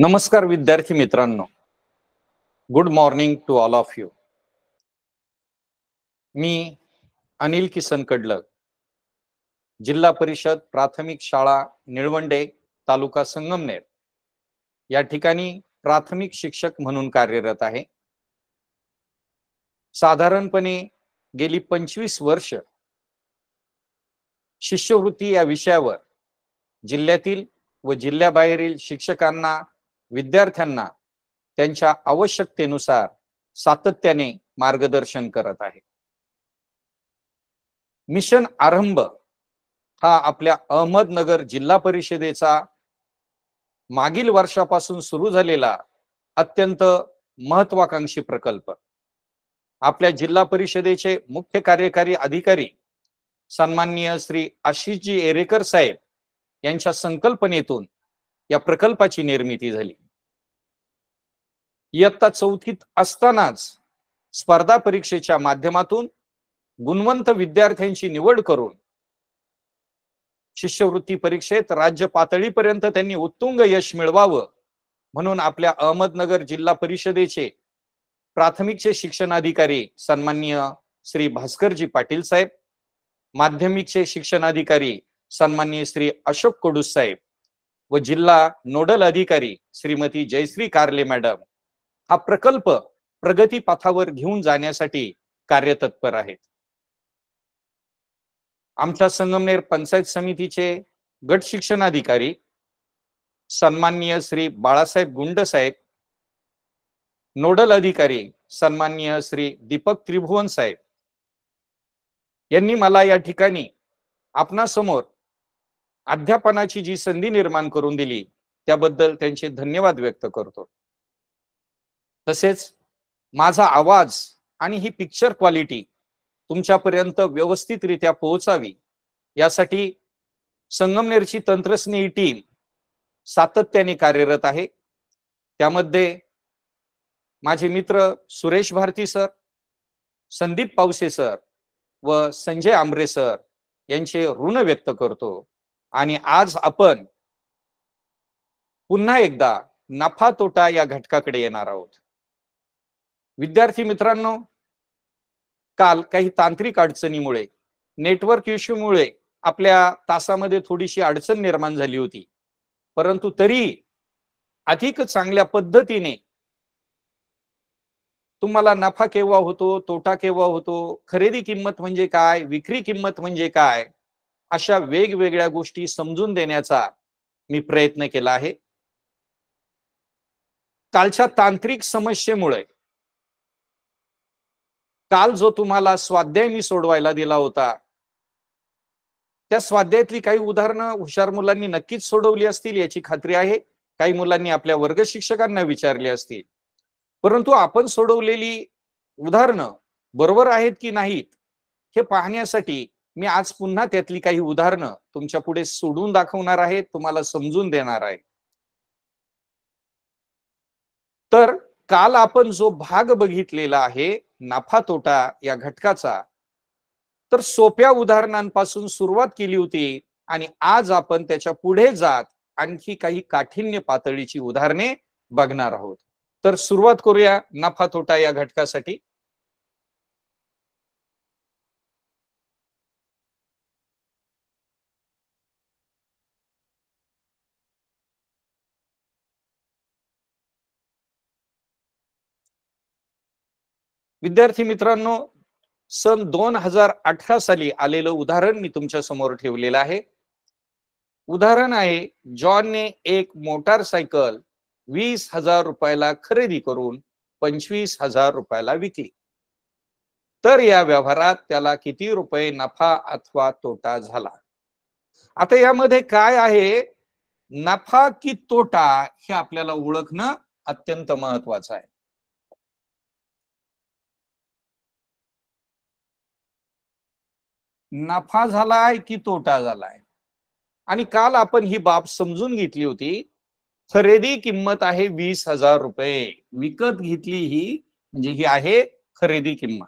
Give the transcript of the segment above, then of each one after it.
नमस्कार विद्यार्थी मित्रांनो good morning to all of you मी अनिल किसन कडलक जिल्हा परिषद प्राथमिक शाळा निळवंडे तालुका संगमनेर या ठिकाणी प्राथमिक शिक्षक म्हणून कार्यरत आहे साधारणपणे गेली पंचवीस वर्ष शिष्यवृत्ती या विषयावर जिल्ह्यातील व जिल्ह्याबाहेरील शिक्षकांना विद्यार्थ्यांना त्यांच्या आवश्यकतेनुसार सातत्याने मार्गदर्शन करत आहे मिशन आरंभ हा आपल्या अहमदनगर जिल्हा परिषदेचा मागील वर्षापासून सुरू झालेला अत्यंत महत्वाकांक्षी प्रकल्प आपल्या जिल्हा परिषदेचे मुख्य कार्यकारी अधिकारी सन्माननीय श्री आशिषजी एरेकर साहेब यांच्या संकल्पनेतून या प्रकल्पाची निर्मिती झाली इयत्ता चौथीत असतानाच स्पर्धा परीक्षेच्या माध्यमातून गुणवंत विद्यार्थ्यांची निवड करून शिष्यवृत्ती परीक्षेत राज्य पातळीपर्यंत त्यांनी उत्तुंग यश मिळवावं म्हणून आपल्या अहमदनगर जिल्हा परिषदेचे प्राथमिकचे शिक्षणाधिकारी सन्माननीय श्री भास्करजी पाटील साहेब माध्यमिकचे शिक्षणाधिकारी सन्मान्य श्री अशोक कोडूस साहेब व जिल्हा नोडल अधिकारी श्रीमती जयश्री कारले मॅडम हा प्रकल्प प्रगती प्रगतीपथावर घेऊन जाण्यासाठी कार्यतत्पर आहेत आमच्या संगमनेर पंचायत समितीचे गट शिक्षणाधिकारी सन्माननीय श्री बाळासाहेब गुंड साहेब नोडल अधिकारी सन्माननीय श्री दीपक त्रिभुवन साहेब यांनी मला या ठिकाणी आपणासमोर अध्यापनाची जी संधी निर्माण करून दिली त्याबद्दल त्यांचे धन्यवाद व्यक्त करतो तसेच माझा आवाज आणि ही पिक्चर क्वालिटी तुमच्यापर्यंत व्यवस्थितरित्या पोहोचावी यासाठी संगमनेरची तंत्रस्नेही टीम सातत्याने कार्यरत आहे त्यामध्ये माझे मित्र सुरेश भारती सर संदीप पावसे सर व संजय आंबरे सर यांचे ऋण व्यक्त करतो आणि आज आपण पुन्हा एकदा नफा तोटा या घटकाकडे येणार आहोत विद्यार्थी मित्रांनो काल काही तांत्रिक अडचणीमुळे नेटवर्क इश्यूमुळे आपल्या तासामध्ये थोडीशी अडचण निर्माण झाली होती परंतु तरी अधिक चांगल्या पद्धतीने तुम्हाला नफा केव्हा होतो तोटा केव्हा होतो खरेदी किंमत म्हणजे काय विक्री किंमत म्हणजे काय अशा वेगवेगळ्या गोष्टी समजून देण्याचा मी प्रयत्न केला आहे कालच्या तांत्रिक समस्येमुळे काल जो तुम्हाला स्वाध्याय मी सोडवायला दिला होता त्या स्वाध्यायातली काही उदाहरणं हुशार मुलांनी नक्कीच सोडवली असतील याची खात्री आहे काही मुलांनी आपल्या वर्ग शिक्षकांना विचारली असतील परंतु आपण सोडवलेली उदाहरणं बरोबर आहेत की नाहीत हे पाहण्यासाठी मी आज पुन्हा त्यातली काही उदाहरणं तुमच्या पुढे सोडून दाखवणार आहे तुम्हाला समजून देणार आहे तर काल आपण जो भाग बघितलेला आहे नफा तोटा या घटकाचा तर सोप्या उदाहरणांपासून सुरुवात केली होती आणि आज आपण त्याच्या पुढे जात आणखी काही काठिण्य पातळीची उदाहरणे बघणार आहोत तर सुरुवात करूया नफा तोटा या घटकासाठी विद्यार्थी मित्रांनो सन दोन हजार अठरा साली आलेलं उदाहरण मी तुमच्या समोर ठेवलेलं आहे उदाहरण आहे जॉनने एक मोटारसायकल वीस हजार रुपयाला खरेदी करून पंचवीस हजार रुपयाला विकली तर या व्यवहारात त्याला किती रुपये नफा अथवा तोटा झाला आता यामध्ये काय आहे नफा की तोटा हे आपल्याला ओळखणं अत्यंत महत्वाचं आहे नफा झालाय की तोटा झालाय आणि काल आपण ही बाब समजून घेतली होती खरेदी किंमत आहे वीस हजार रुपये विकत घेतली ही म्हणजे ही आहे खरेदी किंमत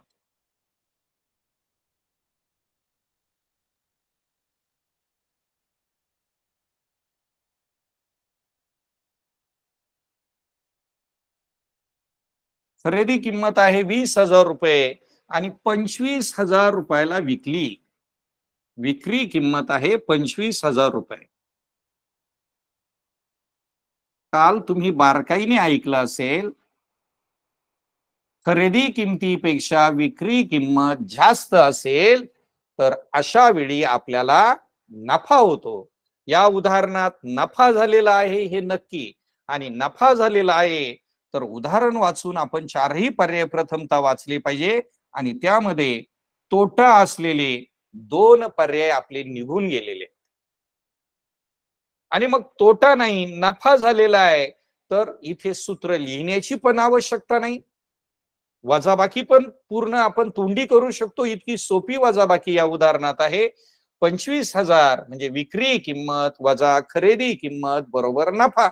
खरेदी किंमत आहे वीस हजार रुपये आणि पंचवीस हजार रुपयाला विकली विक्री किंमत आहे पंचवीस हजार रुपये काल तुम्ही बारकाईने ऐकलं असेल खरेदी किमतीपेक्षा विक्री किंमत जास्त असेल तर अशा वेळी आपल्याला नफा होतो या उदाहरणात नफा झालेला आहे हे नक्की आणि नफा झालेला आहे तर उदाहरण वाचून आपण चारही पर्याय प्रथमता वाचली पाहिजे आणि त्यामध्ये तोटा असलेले दोन पर्याय आपले निघून गेलेले आणि मग तोटा नाही नफा झालेला आहे तर इथे सूत्र लिहिण्याची पण आवश्यकता नाही वजाबाकी पण पूर्ण आपण तोंडी करू शकतो इतकी सोपी वजाबाकी या उदाहरणात आहे पंचवीस हजार म्हणजे विक्री किंमत वजा खरेदी किंमत बरोबर नफा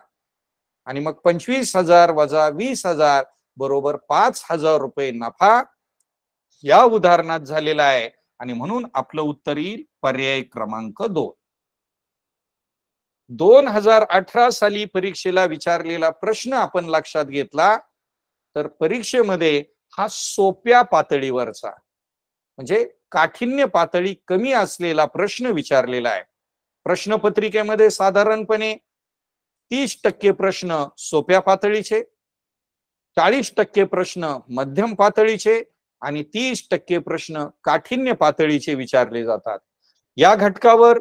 आणि मग पंचवीस हजार वजा वीस हजार बरोबर पाच हजार रुपये नफा या उदाहरणात झालेला आहे आणि म्हणून आपलं उत्तर येईल पर्याय क्रमांक दोन दोन हजार अठरा साली परीक्षेला विचारलेला प्रश्न आपण लक्षात घेतला तर परीक्षेमध्ये हा सोप्या पातळीवरचा म्हणजे काठिण्य पातळी कमी असलेला प्रश्न विचारलेला आहे प्रश्नपत्रिकेमध्ये साधारणपणे तीस टक्के प्रश्न सोप्या पातळीचे चाळीस टक्के प्रश्न मध्यम पातळीचे आणि तीस टक्के प्रश्न काठिण्य पातळीचे विचारले जातात या घटकावर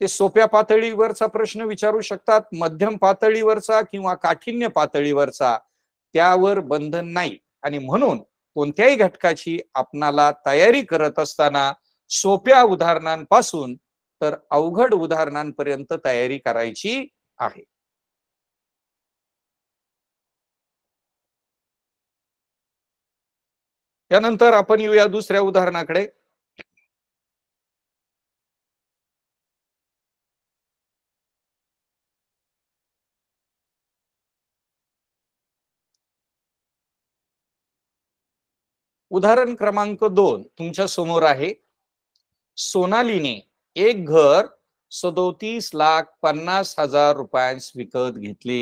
ते सोप्या पातळीवरचा प्रश्न विचारू शकतात मध्यम पातळीवरचा किंवा काठिण्य पातळीवरचा त्यावर बंधन नाही आणि म्हणून कोणत्याही घटकाची आपणाला तयारी करत असताना सोप्या उदाहरणांपासून तर अवघड उदाहरणांपर्यंत तयारी करायची आहे यानंतर आपण येऊया दुसऱ्या उदाहरणाकडे उदाहरण क्रमांक दोन तुमच्या समोर आहे सोनालीने एक घर सदोतीस लाख पन्नास हजार रुपयांस विकत घेतले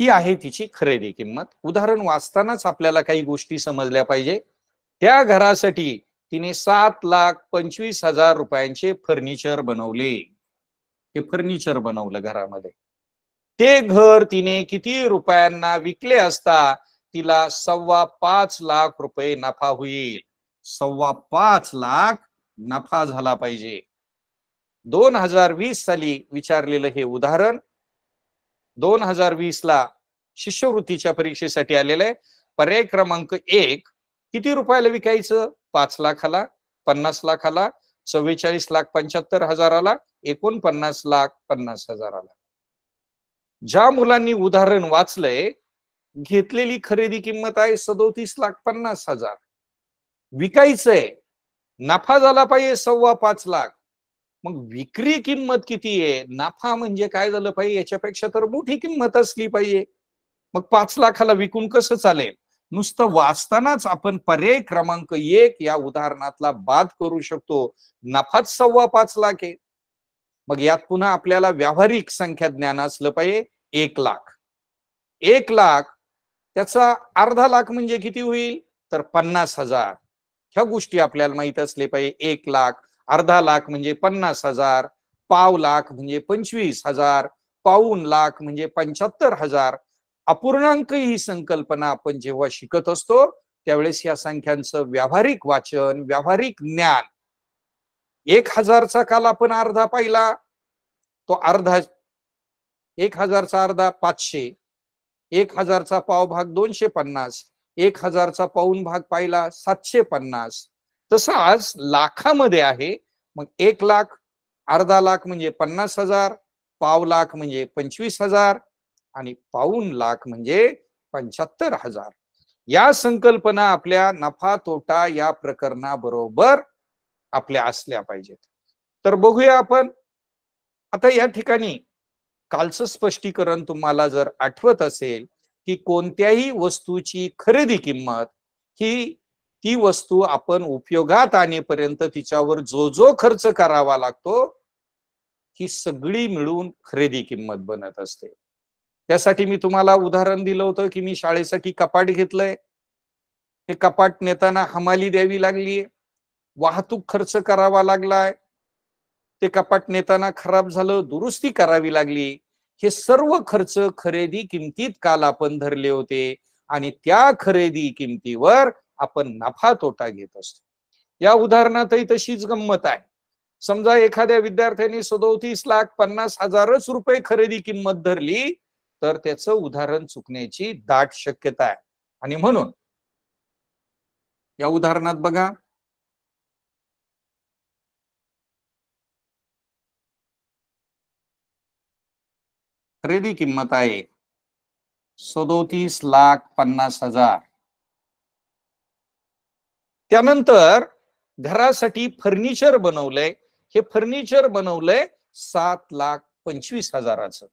ही आहे तिची खरेदी किंमत उदाहरण वाचतानाच आपल्याला काही गोष्टी समजल्या पाहिजे त्या घरासाठी तिने सात लाख पंचवीस हजार रुपयांचे फर्निचर बनवले हे फर्निचर बनवलं घरामध्ये ते घर तिने किती रुपयांना विकले असता तिला सव्वा पाच लाख रुपये नफा होईल सव्वा पाच लाख नफा झाला पाहिजे दोन हजार वीस साली विचारलेलं हे उदाहरण दोन हजार वीस ला शिष्यवृत्तीच्या परीक्षेसाठी आलेलं आहे पर्याय क्रमांक एक किती रुपयाला विकायचं पाच लाखाला पन्नास लाखाला चव्वेचाळीस लाख पंच्याहत्तर हजाराला एकोणपन्नास लाख पन्नास हजाराला ज्या मुलांनी उदाहरण वाचलंय घेतलेली खरेदी किंमत आहे सदोतीस लाख पन्नास हजार विकायचंय नफा झाला पाहिजे सव्वा पाच लाख मग विक्री किंमत किती आहे नफा म्हणजे काय झालं पाहिजे याच्यापेक्षा तर मोठी किंमत असली पाहिजे मग पाच लाखाला विकून कसं चालेल नुसतं वाचतानाच आपण पर्याय क्रमांक एक या उदाहरणातला बाद करू शकतो नफाच सव्वा पाच लाख आहे मग यात पुन्हा आपल्याला व्यावहारिक संख्या ज्ञान असलं पाहिजे एक लाख एक लाख त्याचा अर्धा लाख म्हणजे किती होईल तर पन्नास हजार ह्या गोष्टी आपल्याला माहित असले पाहिजे एक लाख अर्धा लाख म्हणजे पन्नास हजार पाव लाख म्हणजे पंचवीस हजार पाऊन लाख म्हणजे पंच्याहत्तर हजार अपूर्णांक ही संकल्पना आपण जेव्हा शिकत असतो त्यावेळेस या संख्यांचं व्यावहारिक वाचन व्यावहारिक ज्ञान एक हजारचा काल आपण अर्धा पाहिला तो अर्धा एक हजारचा अर्धा पाचशे एक हजारचा पाव भाग दोनशे पन्नास एक हजारचा पाऊन भाग पाहिला सातशे पन्नास तसं आज लाखामध्ये आहे मग एक लाख अर्धा लाख म्हणजे पन्नास हजार पाव लाख म्हणजे पंचवीस हजार आणि पाऊन लाख म्हणजे पंच्याहत्तर हजार या संकल्पना आपल्या नफा तोटा या प्रकरणाबरोबर आपल्या असल्या पाहिजेत तर बघूया आपण आता या ठिकाणी कालचं स्पष्टीकरण तुम्हाला जर आठवत असेल की कोणत्याही वस्तूची खरेदी किंमत ही ती वस्तू आपण उपयोगात आणेपर्यंत तिच्यावर जो जो खर्च करावा लागतो ही सगळी मिळून खरेदी किंमत बनत असते त्यासाठी मी तुम्हाला उदाहरण दिलं होतं की मी शाळेसाठी कपाट घेतलंय ते कपाट नेताना हमाली द्यावी लागली वाहतूक खर्च करावा लागलाय ते कपाट नेताना खराब झालं दुरुस्ती करावी लागली हे सर्व खर्च खरेदी किमतीत काल आपण धरले होते आणि त्या खरेदी किमतीवर आपण नफा तोटा घेत असतो या उदाहरणातही तशीच गंमत आहे समजा एखाद्या विद्यार्थ्यांनी सदोतीस लाख पन्नास हजारच रुपये खरेदी किंमत धरली तर त्याचं उदाहरण चुकण्याची दाट शक्यता आहे आणि म्हणून या उदाहरणात बघा खरेदी किंमत आहे सदोतीस लाख पन्नास हजार त्यानंतर घरासाठी फर्निचर बनवलंय हे फर्निचर बनवलंय सात लाख पंचवीस हजाराचं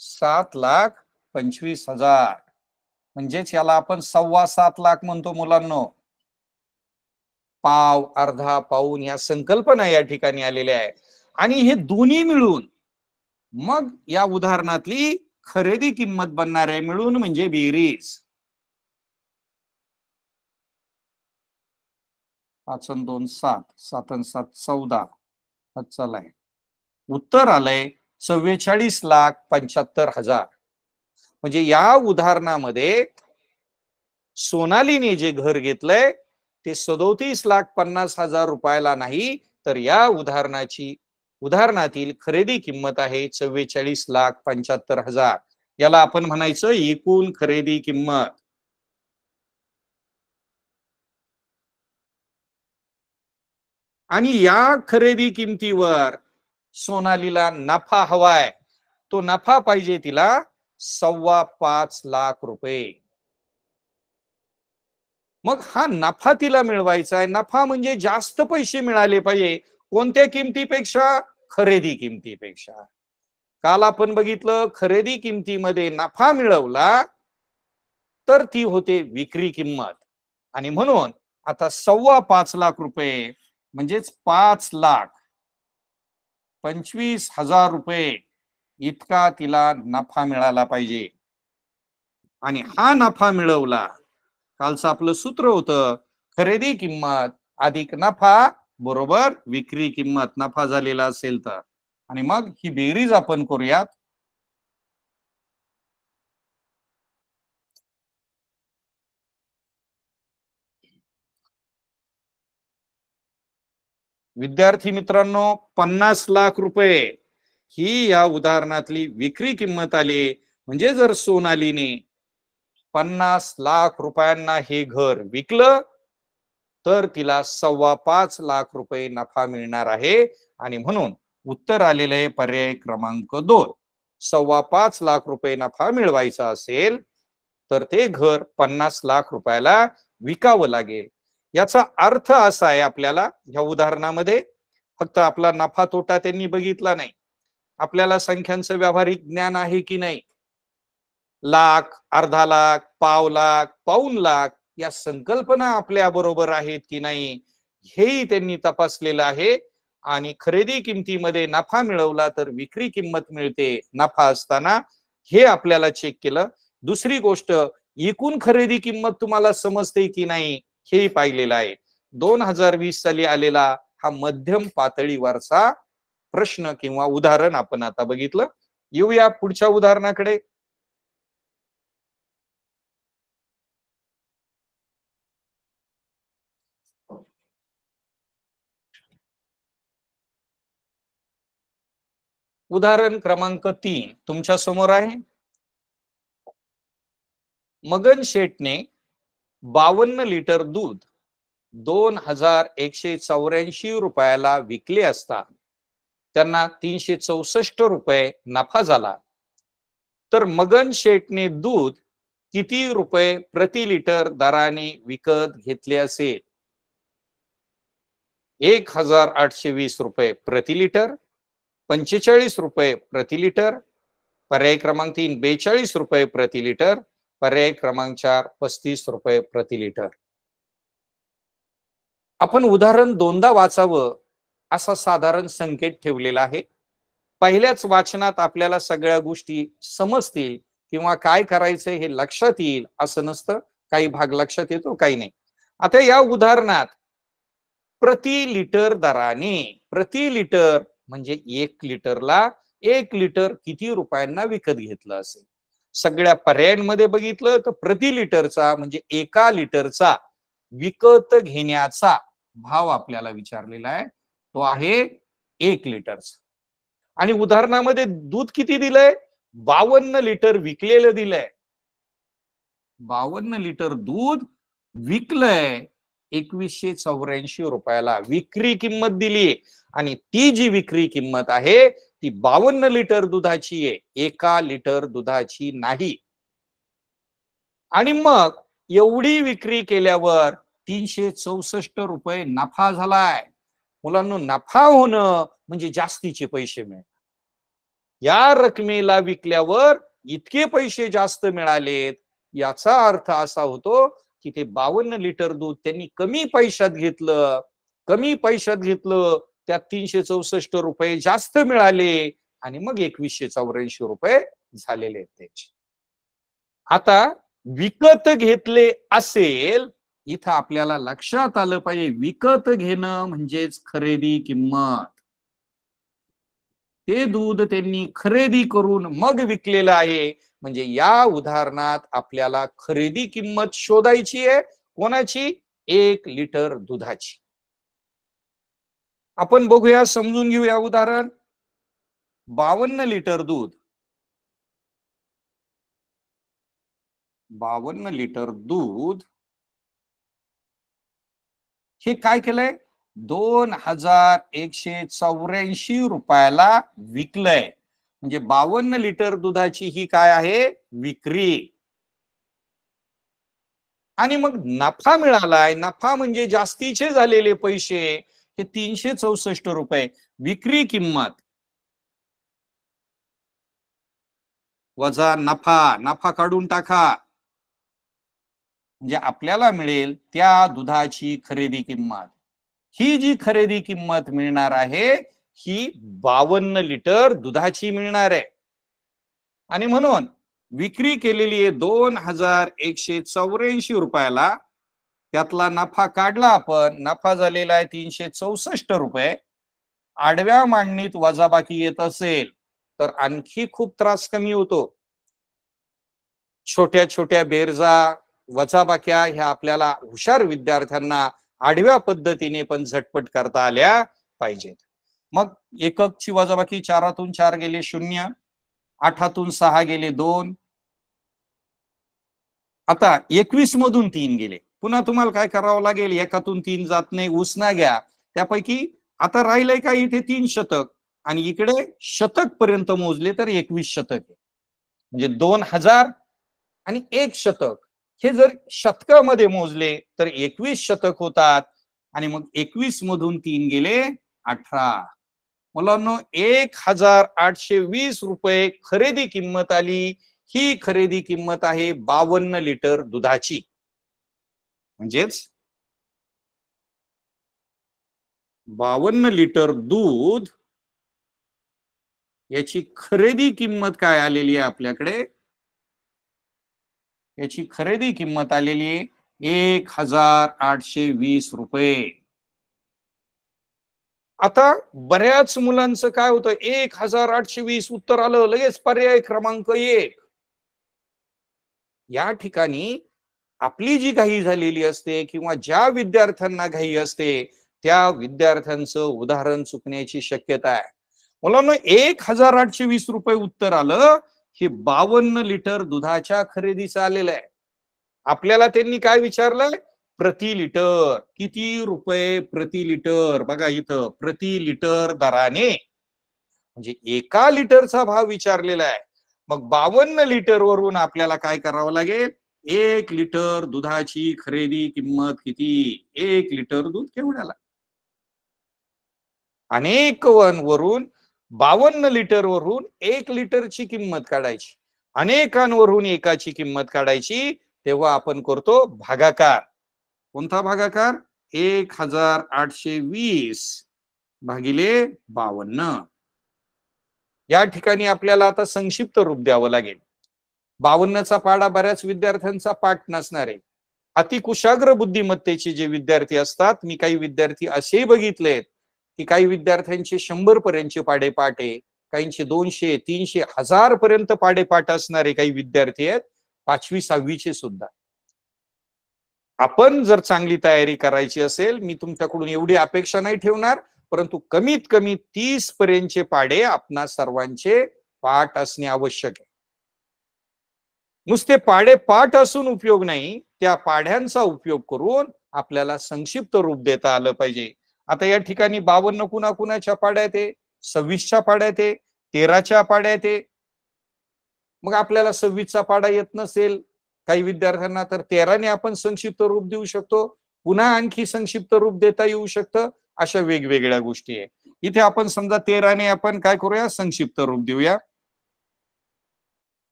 सात लाख पंचवीस हजार म्हणजेच याला आपण सव्वा सात लाख म्हणतो मुलांना पाव अर्धा पाऊन या संकल्पना या ठिकाणी आलेल्या आहे आणि हे दोन्ही मिळून मग या उदाहरणातली खरेदी किंमत बनणार आहे मिळून म्हणजे बेरीज पाच दोन सात सात सात चौदा आहे उत्तर आलंय चव्वेचाळीस लाख पंच्याहत्तर हजार म्हणजे या उदाहरणामध्ये सोनालीने जे घर घेतलंय ते सदोतीस लाख पन्नास हजार रुपयाला नाही तर या उदाहरणाची उदाहरणातील खरेदी किंमत आहे चव्वेचाळीस लाख पंच्याहत्तर हजार याला आपण म्हणायचं एकूण खरेदी किंमत आणि या खरेदी किमतीवर सोनालीला नफा हवाय तो नफा पाहिजे तिला सव्वा पाच लाख रुपये मग हा नफा तिला मिळवायचा आहे नफा म्हणजे जास्त पैसे मिळाले पाहिजे कोणत्या किमतीपेक्षा खरेदी किमतीपेक्षा काल आपण बघितलं खरेदी किमतीमध्ये नफा मिळवला तर ती होते विक्री किंमत आणि म्हणून आता सव्वा पाच लाख रुपये म्हणजेच पाच लाख पंचवीस हजार रुपये इतका तिला नफा मिळाला पाहिजे आणि हा नफा मिळवला कालचं आपलं सूत्र होतं खरेदी किंमत अधिक नफा बरोबर विक्री किंमत नफा झालेला असेल तर आणि मग ही बेरीज आपण करूयात विद्यार्थी मित्रांनो पन्नास लाख रुपये ही या उदाहरणातली विक्री किंमत आली म्हणजे जर सोनालीने पन्नास लाख रुपयांना हे घर विकलं तर तिला सव्वा पाच लाख रुपये नफा मिळणार आहे आणि म्हणून उत्तर आलेले पर्याय क्रमांक दोन सव्वा पाच लाख रुपये नफा मिळवायचा असेल तर ते घर पन्नास लाख रुपयाला विकावं लागेल याचा अर्थ असा आहे आपल्याला ह्या उदाहरणामध्ये फक्त आपला नफा तोटा त्यांनी बघितला नाही आपल्याला संख्यांचं व्यावहारिक ज्ञान आहे की नाही लाख अर्धा लाख पाव लाख पाऊन लाख या संकल्पना आपल्या बरोबर आहेत की नाही हेही त्यांनी तपासलेलं आहे आणि खरेदी किमतीमध्ये नफा मिळवला तर विक्री किंमत मिळते नफा असताना हे आपल्याला चेक केलं दुसरी गोष्ट एकूण खरेदी किंमत तुम्हाला समजते की नाही हेही पाहिलेलं आहे दोन हजार वीस साली आलेला हा मध्यम पातळीवरचा प्रश्न किंवा उदाहरण आपण आता बघितलं येऊया पुढच्या उदाहरणाकडे उदाहरण क्रमांक तीन तुमच्या समोर आहे मगन शेटने बावन्न लिटर दूध दोन हजार एकशे चौऱ्याऐंशी रुपयाला विकले असता त्यांना तीनशे चौसष्ट रुपये नफा झाला तर मगन शेटने दूध किती रुपये प्रति लिटर दराने विकत घेतले असेल एक हजार आठशे वीस रुपये प्रति लिटर पंचेचाळीस रुपये प्रति लिटर पर्याय क्रमांक तीन बेचाळीस रुपये प्रति लिटर पर्याय क्रमांक चार पस्तीस रुपये प्रति लिटर आपण उदाहरण दोनदा वाचावं असा साधारण संकेत ठेवलेला आहे पहिल्याच वाचनात आपल्याला सगळ्या गोष्टी समजतील किंवा काय करायचं हे लक्षात येईल असं नसतं काही भाग लक्षात येतो काही नाही आता या उदाहरणात प्रति लिटर दराने प्रति लिटर म्हणजे एक लिटरला एक लिटर किती रुपयांना विकत घेतलं असेल सगळ्या पर्यायांमध्ये बघितलं तर प्रति लिटरचा म्हणजे एका लिटरचा विकत घेण्याचा भाव आपल्याला विचारलेला आहे तो आहे एक लिटरचा आणि उदाहरणामध्ये दूध किती दिलंय बावन्न लिटर विकलेलं दिलंय बावन्न लिटर दूध विकलंय एकवीसशे चौऱ्याऐंशी रुपयाला विक्री किंमत दिली आणि ती जी विक्री किंमत आहे ती बावन्न लिटर दुधाची आहे एका लिटर दुधाची नाही आणि मग एवढी विक्री केल्यावर तीनशे चौसष्ट रुपये नफा झालाय मुलांना नफा होणं म्हणजे जास्तीचे पैसे मिळत या रकमेला विकल्यावर इतके पैसे जास्त मिळालेत याचा अर्थ असा होतो तिथे बावन्न लिटर दूध त्यांनी कमी पैशात घेतलं कमी पैशात घेतलं त्यात तीनशे चौसष्ट रुपये जास्त मिळाले आणि मग एकवीसशे चौऱ्याऐंशी रुपये झालेले आहेत त्याचे आता विकत घेतले असेल इथं आपल्याला लक्षात आलं पाहिजे विकत घेणं म्हणजेच खरेदी किंमत ते दूध त्यांनी खरेदी करून मग विकलेलं आहे म्हणजे या उदाहरणात आपल्याला खरेदी किंमत शोधायची आहे कोणाची एक लिटर दुधाची आपण बघूया समजून घेऊया उदाहरण बावन्न लिटर दूध बावन्न लिटर दूध हे काय केलंय दोन हजार एकशे चौऱ्याऐंशी रुपयाला विकलंय म्हणजे बावन्न लिटर दुधाची ही काय आहे विक्री आणि मग नफा मिळालाय नफा म्हणजे जास्तीचे झालेले पैसे हे तीनशे चौसष्ट रुपये विक्री किंमत वजा नफा नफा काढून टाका म्हणजे आपल्याला मिळेल त्या दुधाची खरेदी किंमत ही जी खरेदी किंमत मिळणार आहे ही बावन्न लिटर दुधाची मिळणार आहे आणि म्हणून विक्री केलेली आहे दोन हजार एकशे चौऱ्याऐंशी रुपयाला त्यातला नफा काढला आपण नफा झालेला आहे तीनशे चौसष्ट रुपये आडव्या मांडणीत वजाबाकी येत असेल तर आणखी खूप त्रास कमी होतो छोट्या छोट्या बेरजा वजाबाक्या ह्या आपल्याला हुशार विद्यार्थ्यांना आडव्या पद्धतीने पण झटपट करता आल्या पाहिजेत मग एककची वजाबाकी चारातून चार गेले शून्य आठातून सहा गेले दोन आता एकवीस मधून तीन गेले पुन्हा तुम्हाला काय करावं लागेल एकातून तीन जात नाही उसना घ्या त्यापैकी आता राहिलंय का इथे तीन शतक आणि इकडे शतक पर्यंत मोजले तर एकवीस शतक आहे म्हणजे दोन हजार आणि एक शतक हे जर शतकामध्ये मोजले तर एकवीस शतक होतात आणि मग एकवीस मधून तीन गेले अठरा मुलांनो एक हजार आठशे वीस रुपये खरेदी किंमत आली ही खरेदी किंमत आहे बावन्न लिटर दुधाची म्हणजेच बावन्न लिटर दूध याची खरेदी किंमत काय आलेली आहे आपल्याकडे याची खरेदी किंमत आलेली आहे एक हजार आठशे वीस रुपये आता बऱ्याच मुलांचं काय होतं एक हजार आठशे वीस उत्तर आलं लगेच पर्याय क्रमांक एक या ठिकाणी आपली जी घाई झालेली असते किंवा ज्या विद्यार्थ्यांना घाई असते त्या विद्यार्थ्यांचं उदाहरण चुकण्याची शक्यता आहे मुलांना एक हजार आठशे वीस रुपये उत्तर आलं हे बावन्न लिटर दुधाच्या खरेदीचं आलेलं आहे आपल्याला त्यांनी काय विचारलंय प्रति लिटर किती रुपये प्रति लिटर बघा इथं प्रति लिटर दराने म्हणजे एका लिटरचा भाव विचारलेला आहे मग बावन्न लिटर वरून आपल्याला काय करावं लागेल एक लिटर दुधाची खरेदी किंमत किती एक लिटर दूध केवढ्याला अनेक वन वरून बावन्न लिटर वरून एक लिटरची किंमत काढायची अनेकांवरून एकाची किंमत काढायची तेव्हा आपण करतो भागाकार कोणता भागाकार एक हजार आठशे वीस भागिले बावन्न या ठिकाणी आपल्याला आता संक्षिप्त रूप द्यावं लागेल बावन्नचा पाडा बऱ्याच विद्यार्थ्यांचा पाठ नसणार आहे अतिकुशाग्र बुद्धिमत्तेचे जे विद्यार्थी असतात मी काही विद्यार्थी असेही बघितलेत की काही विद्यार्थ्यांचे शंभर पर्यंतचे पाडेपाठे आहे काहींचे दोनशे तीनशे हजार पर्यंत पाडेपाठ असणारे काही विद्यार्थी आहेत पाचवी सहावीचे सुद्धा आपण जर चांगली तयारी करायची असेल मी तुमच्याकडून एवढी अपेक्षा नाही ठेवणार परंतु कमीत कमी तीस पर्यंतचे पाडे आपण सर्वांचे पाठ असणे आवश्यक आहे नुसते पाडे पाठ असून उपयोग नाही त्या पाढ्यांचा उपयोग करून आपल्याला संक्षिप्त रूप देता आलं पाहिजे आता या ठिकाणी बावन्न कुणा कुणाच्या पाड्यात आहे सव्वीसच्या पाड्यात आहे तेराच्या पाड्यात आहे मग आपल्याला सव्वीसचा पाडा येत नसेल काही विद्यार्थ्यांना तर तेराने आपण संक्षिप्त रूप देऊ शकतो पुन्हा आणखी संक्षिप्त रूप देता येऊ शकतं अशा वेगवेगळ्या गोष्टी आहेत इथे आपण समजा तेराने आपण काय करूया संक्षिप्त रूप देऊया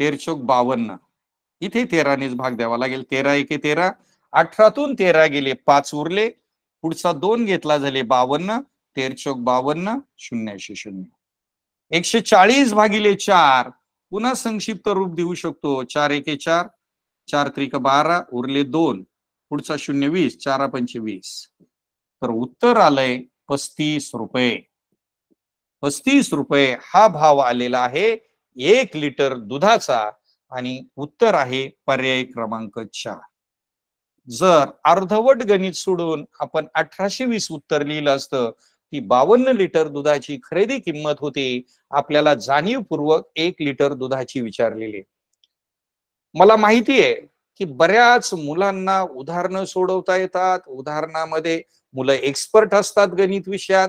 तेर बावन्न इथे तेरानेच भाग द्यावा लागेल तेरा एके तेरा अठरातून तेरा गेले पाच उरले पुढचा दोन घेतला झाले बावन्न तेर चोक बावन्न शून्यशे शून्य एकशे चाळीस भागिले चार पुन्हा संक्षिप्त रूप देऊ शकतो चार एके चार चार त्रिक बारा उरले दोन पुढचा शून्य वीस चारा पंचे वीस तर उत्तर आलंय पस्तीस रुपये पस्तीस रुपये हा भाव आलेला आहे एक लिटर दुधाचा आणि उत्तर आहे पर्याय क्रमांक चार जर अर्धवट गणित सोडून आपण अठराशे वीस उत्तर लिहिलं असतं ती बावन्न लिटर दुधाची खरेदी किंमत होती आपल्याला जाणीवपूर्वक एक लिटर दुधाची विचारलेली मला माहिती आहे की बऱ्याच मुलांना उदाहरणं सोडवता येतात उदाहरणामध्ये मुलं एक्सपर्ट असतात गणित विषयात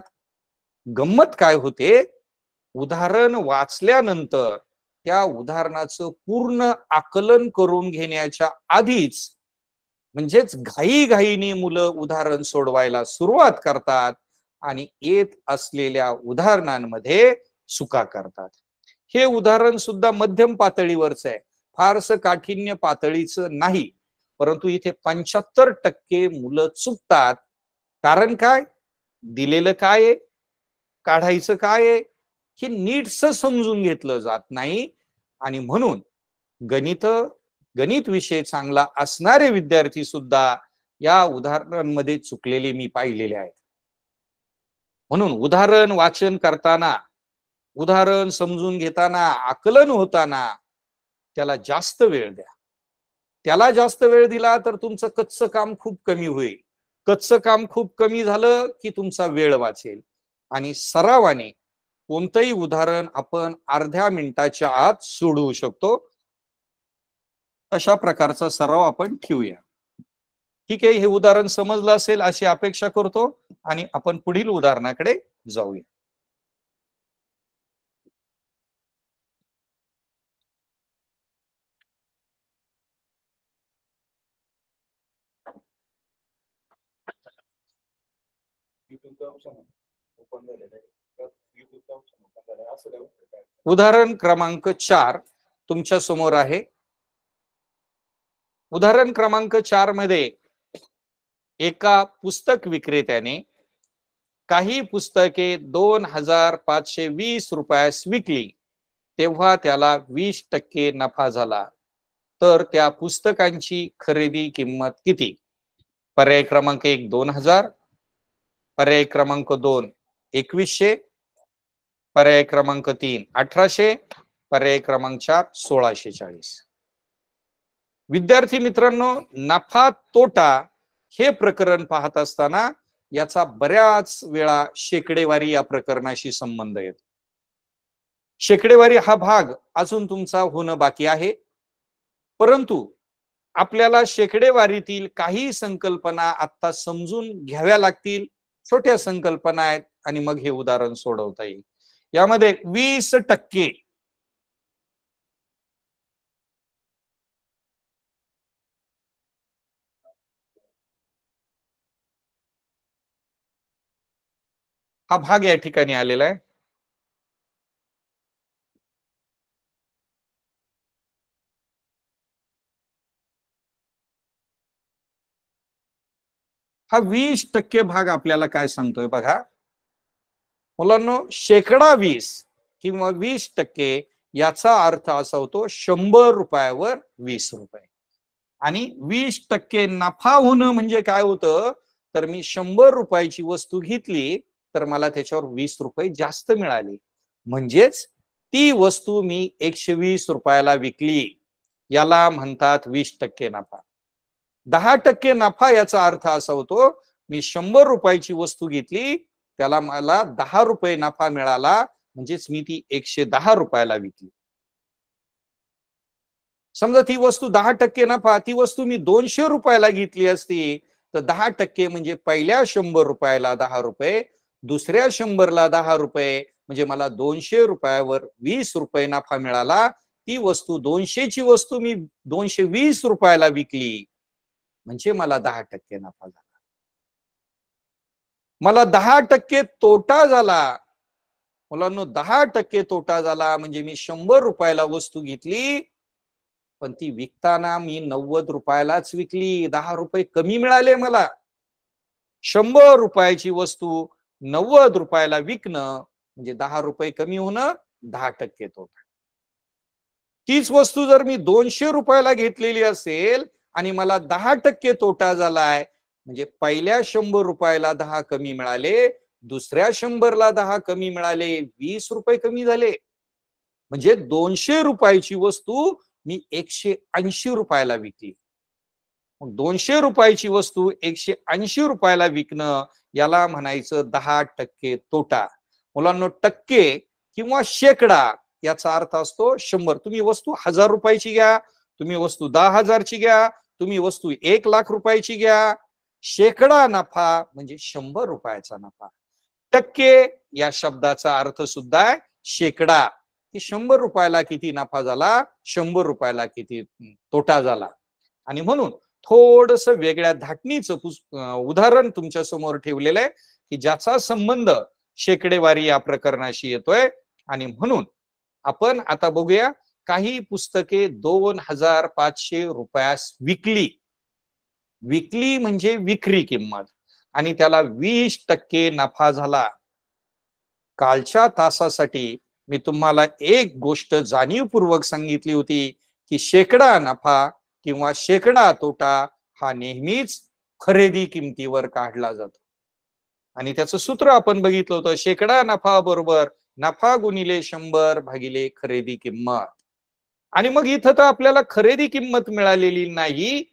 गंमत काय होते उदाहरण वाचल्यानंतर त्या उदाहरणाचं पूर्ण आकलन करून घेण्याच्या आधीच म्हणजेच घाईघाईने मुलं उदाहरण सोडवायला सुरुवात करतात आणि येत असलेल्या उदाहरणांमध्ये चुका करतात हे उदाहरण सुद्धा मध्यम पातळीवरच आहे फारसं काठीण्य पातळीचं नाही परंतु इथे पंच्याहत्तर टक्के मुलं चुकतात कारण काय दिलेलं काय आहे काढायचं काय आहे हे नीटसं समजून घेतलं जात नाही आणि म्हणून गणित गणित विषय चांगला असणारे विद्यार्थी सुद्धा या उदाहरणांमध्ये चुकलेले मी पाहिलेले आहेत म्हणून उदाहरण वाचन करताना उदाहरण समजून घेताना आकलन होताना त्याला जास्त वेळ द्या त्याला जास्त वेळ दिला तर तुमचं कच्चं काम खूप कमी होईल कच्चं काम खूप कमी झालं की तुमचा वेळ वाचेल आणि सरावाने कोणतंही उदाहरण आपण अर्ध्या मिनिटाच्या आत सोडवू शकतो अशा प्रकारचा सराव आपण ठेवूया ठीक आहे हे उदाहरण समजलं असेल अशी अपेक्षा करतो आणि आपण पुढील उदाहरणाकडे जाऊया उदाहरण क्रमांक चार तुमच्या समोर आहे उदाहरण क्रमांक चार मध्ये एका पुस्तक विक्रेत्याने काही पुस्तके दोन हजार पाचशे वीस रुपयास विकली तेव्हा त्याला वीस टक्के नफा झाला तर त्या पुस्तकांची खरेदी किंमत किती पर्याय क्रमांक एक दोन हजार पर्याय क्रमांक दोन एकवीसशे पर्याय क्रमांक तीन अठराशे पर्याय क्रमांक चार सोळाशे चाळीस विद्यार्थी मित्रांनो नफा तोटा हे प्रकरण पाहत असताना याचा बऱ्याच वेळा शेकडेवारी या प्रकरणाशी संबंध येतो शेकडेवारी हा भाग अजून तुमचा होणं बाकी आहे परंतु आपल्याला शेकडेवारीतील काही संकल्पना आता समजून घ्याव्या लागतील छोट्या संकल्पना आहेत आणि मग हे उदाहरण सोडवता येईल यामध्ये वीस टक्के हा भाग या ठिकाणी आलेला आहे हा वीस टक्के भाग आपल्याला काय सांगतोय बघा मुलांना शेकडा वीस किंवा वीस टक्के याचा अर्थ असा होतो शंभर रुपयावर वीस रुपये आणि वीस टक्के नफा होणं म्हणजे काय होतं तर मी शंभर रुपयाची वस्तू घेतली तर मला त्याच्यावर वीस रुपये जास्त मिळाले म्हणजेच ती वस्तू मी एकशे वीस रुपयाला विकली याला म्हणतात वीस टक्के नफा दहा टक्के नफा याचा अर्थ असा होतो मी शंभर रुपयाची वस्तू घेतली त्याला मला दहा रुपये नफा मिळाला म्हणजेच मी ती एकशे दहा रुपयाला विकली समजा ती वस्तू दहा टक्के नफा ती वस्तू मी दोनशे रुपयाला घेतली असती तर दहा टक्के म्हणजे पहिल्या शंभर रुपयाला दहा रुपये दुसऱ्या शंभरला दहा रुपये म्हणजे मला दोनशे रुपयावर वीस रुपये नफा मिळाला ती वस्तू दोनशेची वस्तू मी दोनशे वीस रुपयाला विकली म्हणजे मला दहा टक्के नफा झाला मला दहा टक्के तोटा झाला मुलांना दहा टक्के तोटा झाला म्हणजे मी शंभर रुपयाला वस्तू घेतली पण ती विकताना मी नव्वद रुपयालाच विकली दहा रुपये कमी मिळाले मला शंभर रुपयाची वस्तू नव्वद रुपयाला विकणं म्हणजे दहा रुपये कमी होणं दहा टक्के तोटा तीच वस्तू जर मी दोनशे रुपयाला घेतलेली असेल आणि मला दहा टक्के तोटा झालाय म्हणजे पहिल्या शंभर रुपयाला दहा कमी मिळाले दुसऱ्या शंभरला दहा कमी मिळाले वीस रुपये कमी झाले म्हणजे दोनशे रुपयाची वस्तू मी एकशे ऐंशी रुपयाला विकली दोनशे रुपयाची वस्तू एकशे ऐंशी रुपयाला विकणं याला म्हणायचं दहा टक्के तोटा मुलांना टक्के किंवा शेकडा याचा अर्थ असतो शंभर तुम्ही वस्तू हजार रुपयाची घ्या तुम्ही वस्तू दहा हजारची घ्या तुम्ही वस्तू एक लाख रुपयाची घ्या शेकडा नफा म्हणजे शंभर रुपयाचा नफा टक्के या शब्दाचा अर्थ सुद्धा आहे शेकडा की शंभर रुपयाला किती नफा झाला शंभर रुपयाला किती तोटा झाला आणि म्हणून थोडस वेगळ्या धाटणीचं उदाहरण तुमच्या समोर ठेवलेलं आहे की ज्याचा संबंध शेकडेवारी या प्रकरणाशी येतोय आणि म्हणून आपण आता बघूया काही पुस्तके दोन हजार पाचशे रुपयास विकली विकली म्हणजे विक्री किंमत आणि त्याला वीस टक्के नफा झाला कालच्या तासासाठी मी तुम्हाला एक गोष्ट जाणीवपूर्वक सांगितली होती की शेकडा नफा किंवा शेकडा तोटा हा नेहमीच खरेदी किमतीवर काढला जातो आणि त्याचं सूत्र आपण बघितलं होतं शेकडा नफा बरोबर नफा गुणिले शंभर भागिले खरेदी किंमत आणि मग इथं तर आपल्याला खरेदी किंमत मिळालेली नाही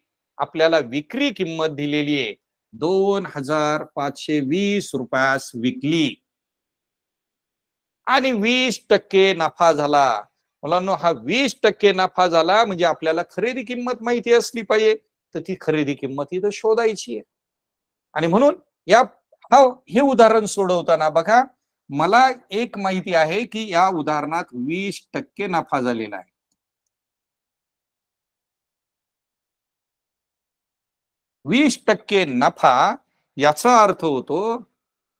आपल्याला विक्री किंमत दिलेली आहे दोन हजार पाचशे वीस रुपयास विकली आणि वीस टक्के नफा झाला मुलांना हा वीस टक्के नफा झाला म्हणजे आपल्याला खरेदी किंमत माहिती असली पाहिजे तर ती खरेदी किंमत इथं शोधायची आहे आणि म्हणून या हा हो, हे उदाहरण सोडवताना बघा मला एक माहिती आहे की या उदाहरणात वीस टक्के नफा झालेला आहे वीस टक्के नफा याचा अर्थ होतो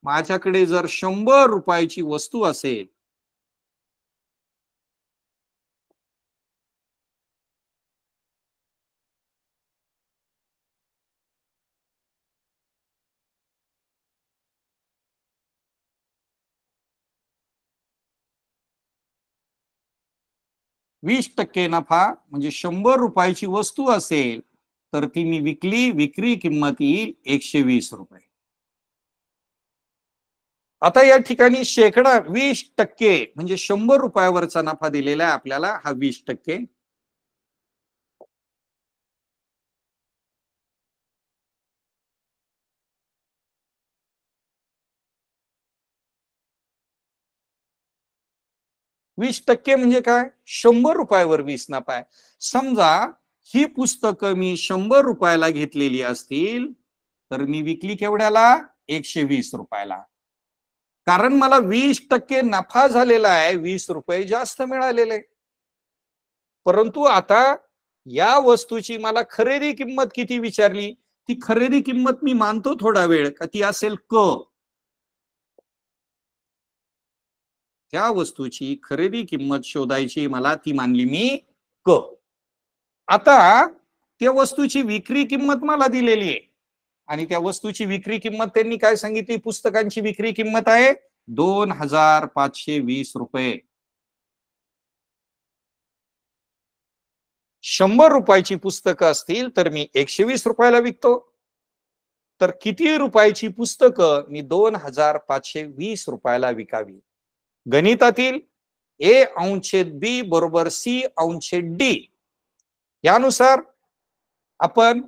माझ्याकडे जर शंभर रुपयाची वस्तू असेल वीस टक्के नफा म्हणजे शंभर रुपयाची वस्तू असेल तर ती मी विकली विक्री किंमत येईल एकशे वीस रुपये आता या ठिकाणी शेकडा वीस टक्के म्हणजे शंभर रुपयावरचा नफा दिलेला आहे आपल्याला हा वीस टक्के वीस टक्के म्हणजे काय शंभर रुपयावर वीस नफा आहे समजा ही पुस्तकं मी शंभर रुपयाला घेतलेली असतील तर मी विकली केवढ्याला एकशे वीस रुपयाला कारण मला वीस टक्के नफा झालेला आहे वीस रुपये जास्त मिळालेले परंतु आता या वस्तूची मला खरेदी किंमत किती विचारली ती खरेदी किंमत मी मानतो थोडा वेळ का ती असेल क त्या वस्तूची खरेदी किंमत शोधायची मला ती मानली मी क आता त्या वस्तूची विक्री किंमत मला दिलेली आहे आणि त्या वस्तूची विक्री किंमत त्यांनी काय सांगितली पुस्तकांची विक्री किंमत आहे दोन हजार पाचशे वीस रुपये शंभर रुपयाची पुस्तकं असतील तर मी एकशे वीस रुपयाला विकतो तर किती रुपयाची पुस्तकं मी दोन हजार पाचशे वीस रुपयाला विकावी गणितातील ए अंशेद बी बरोबर सी अंशेद डी यानुसार आपण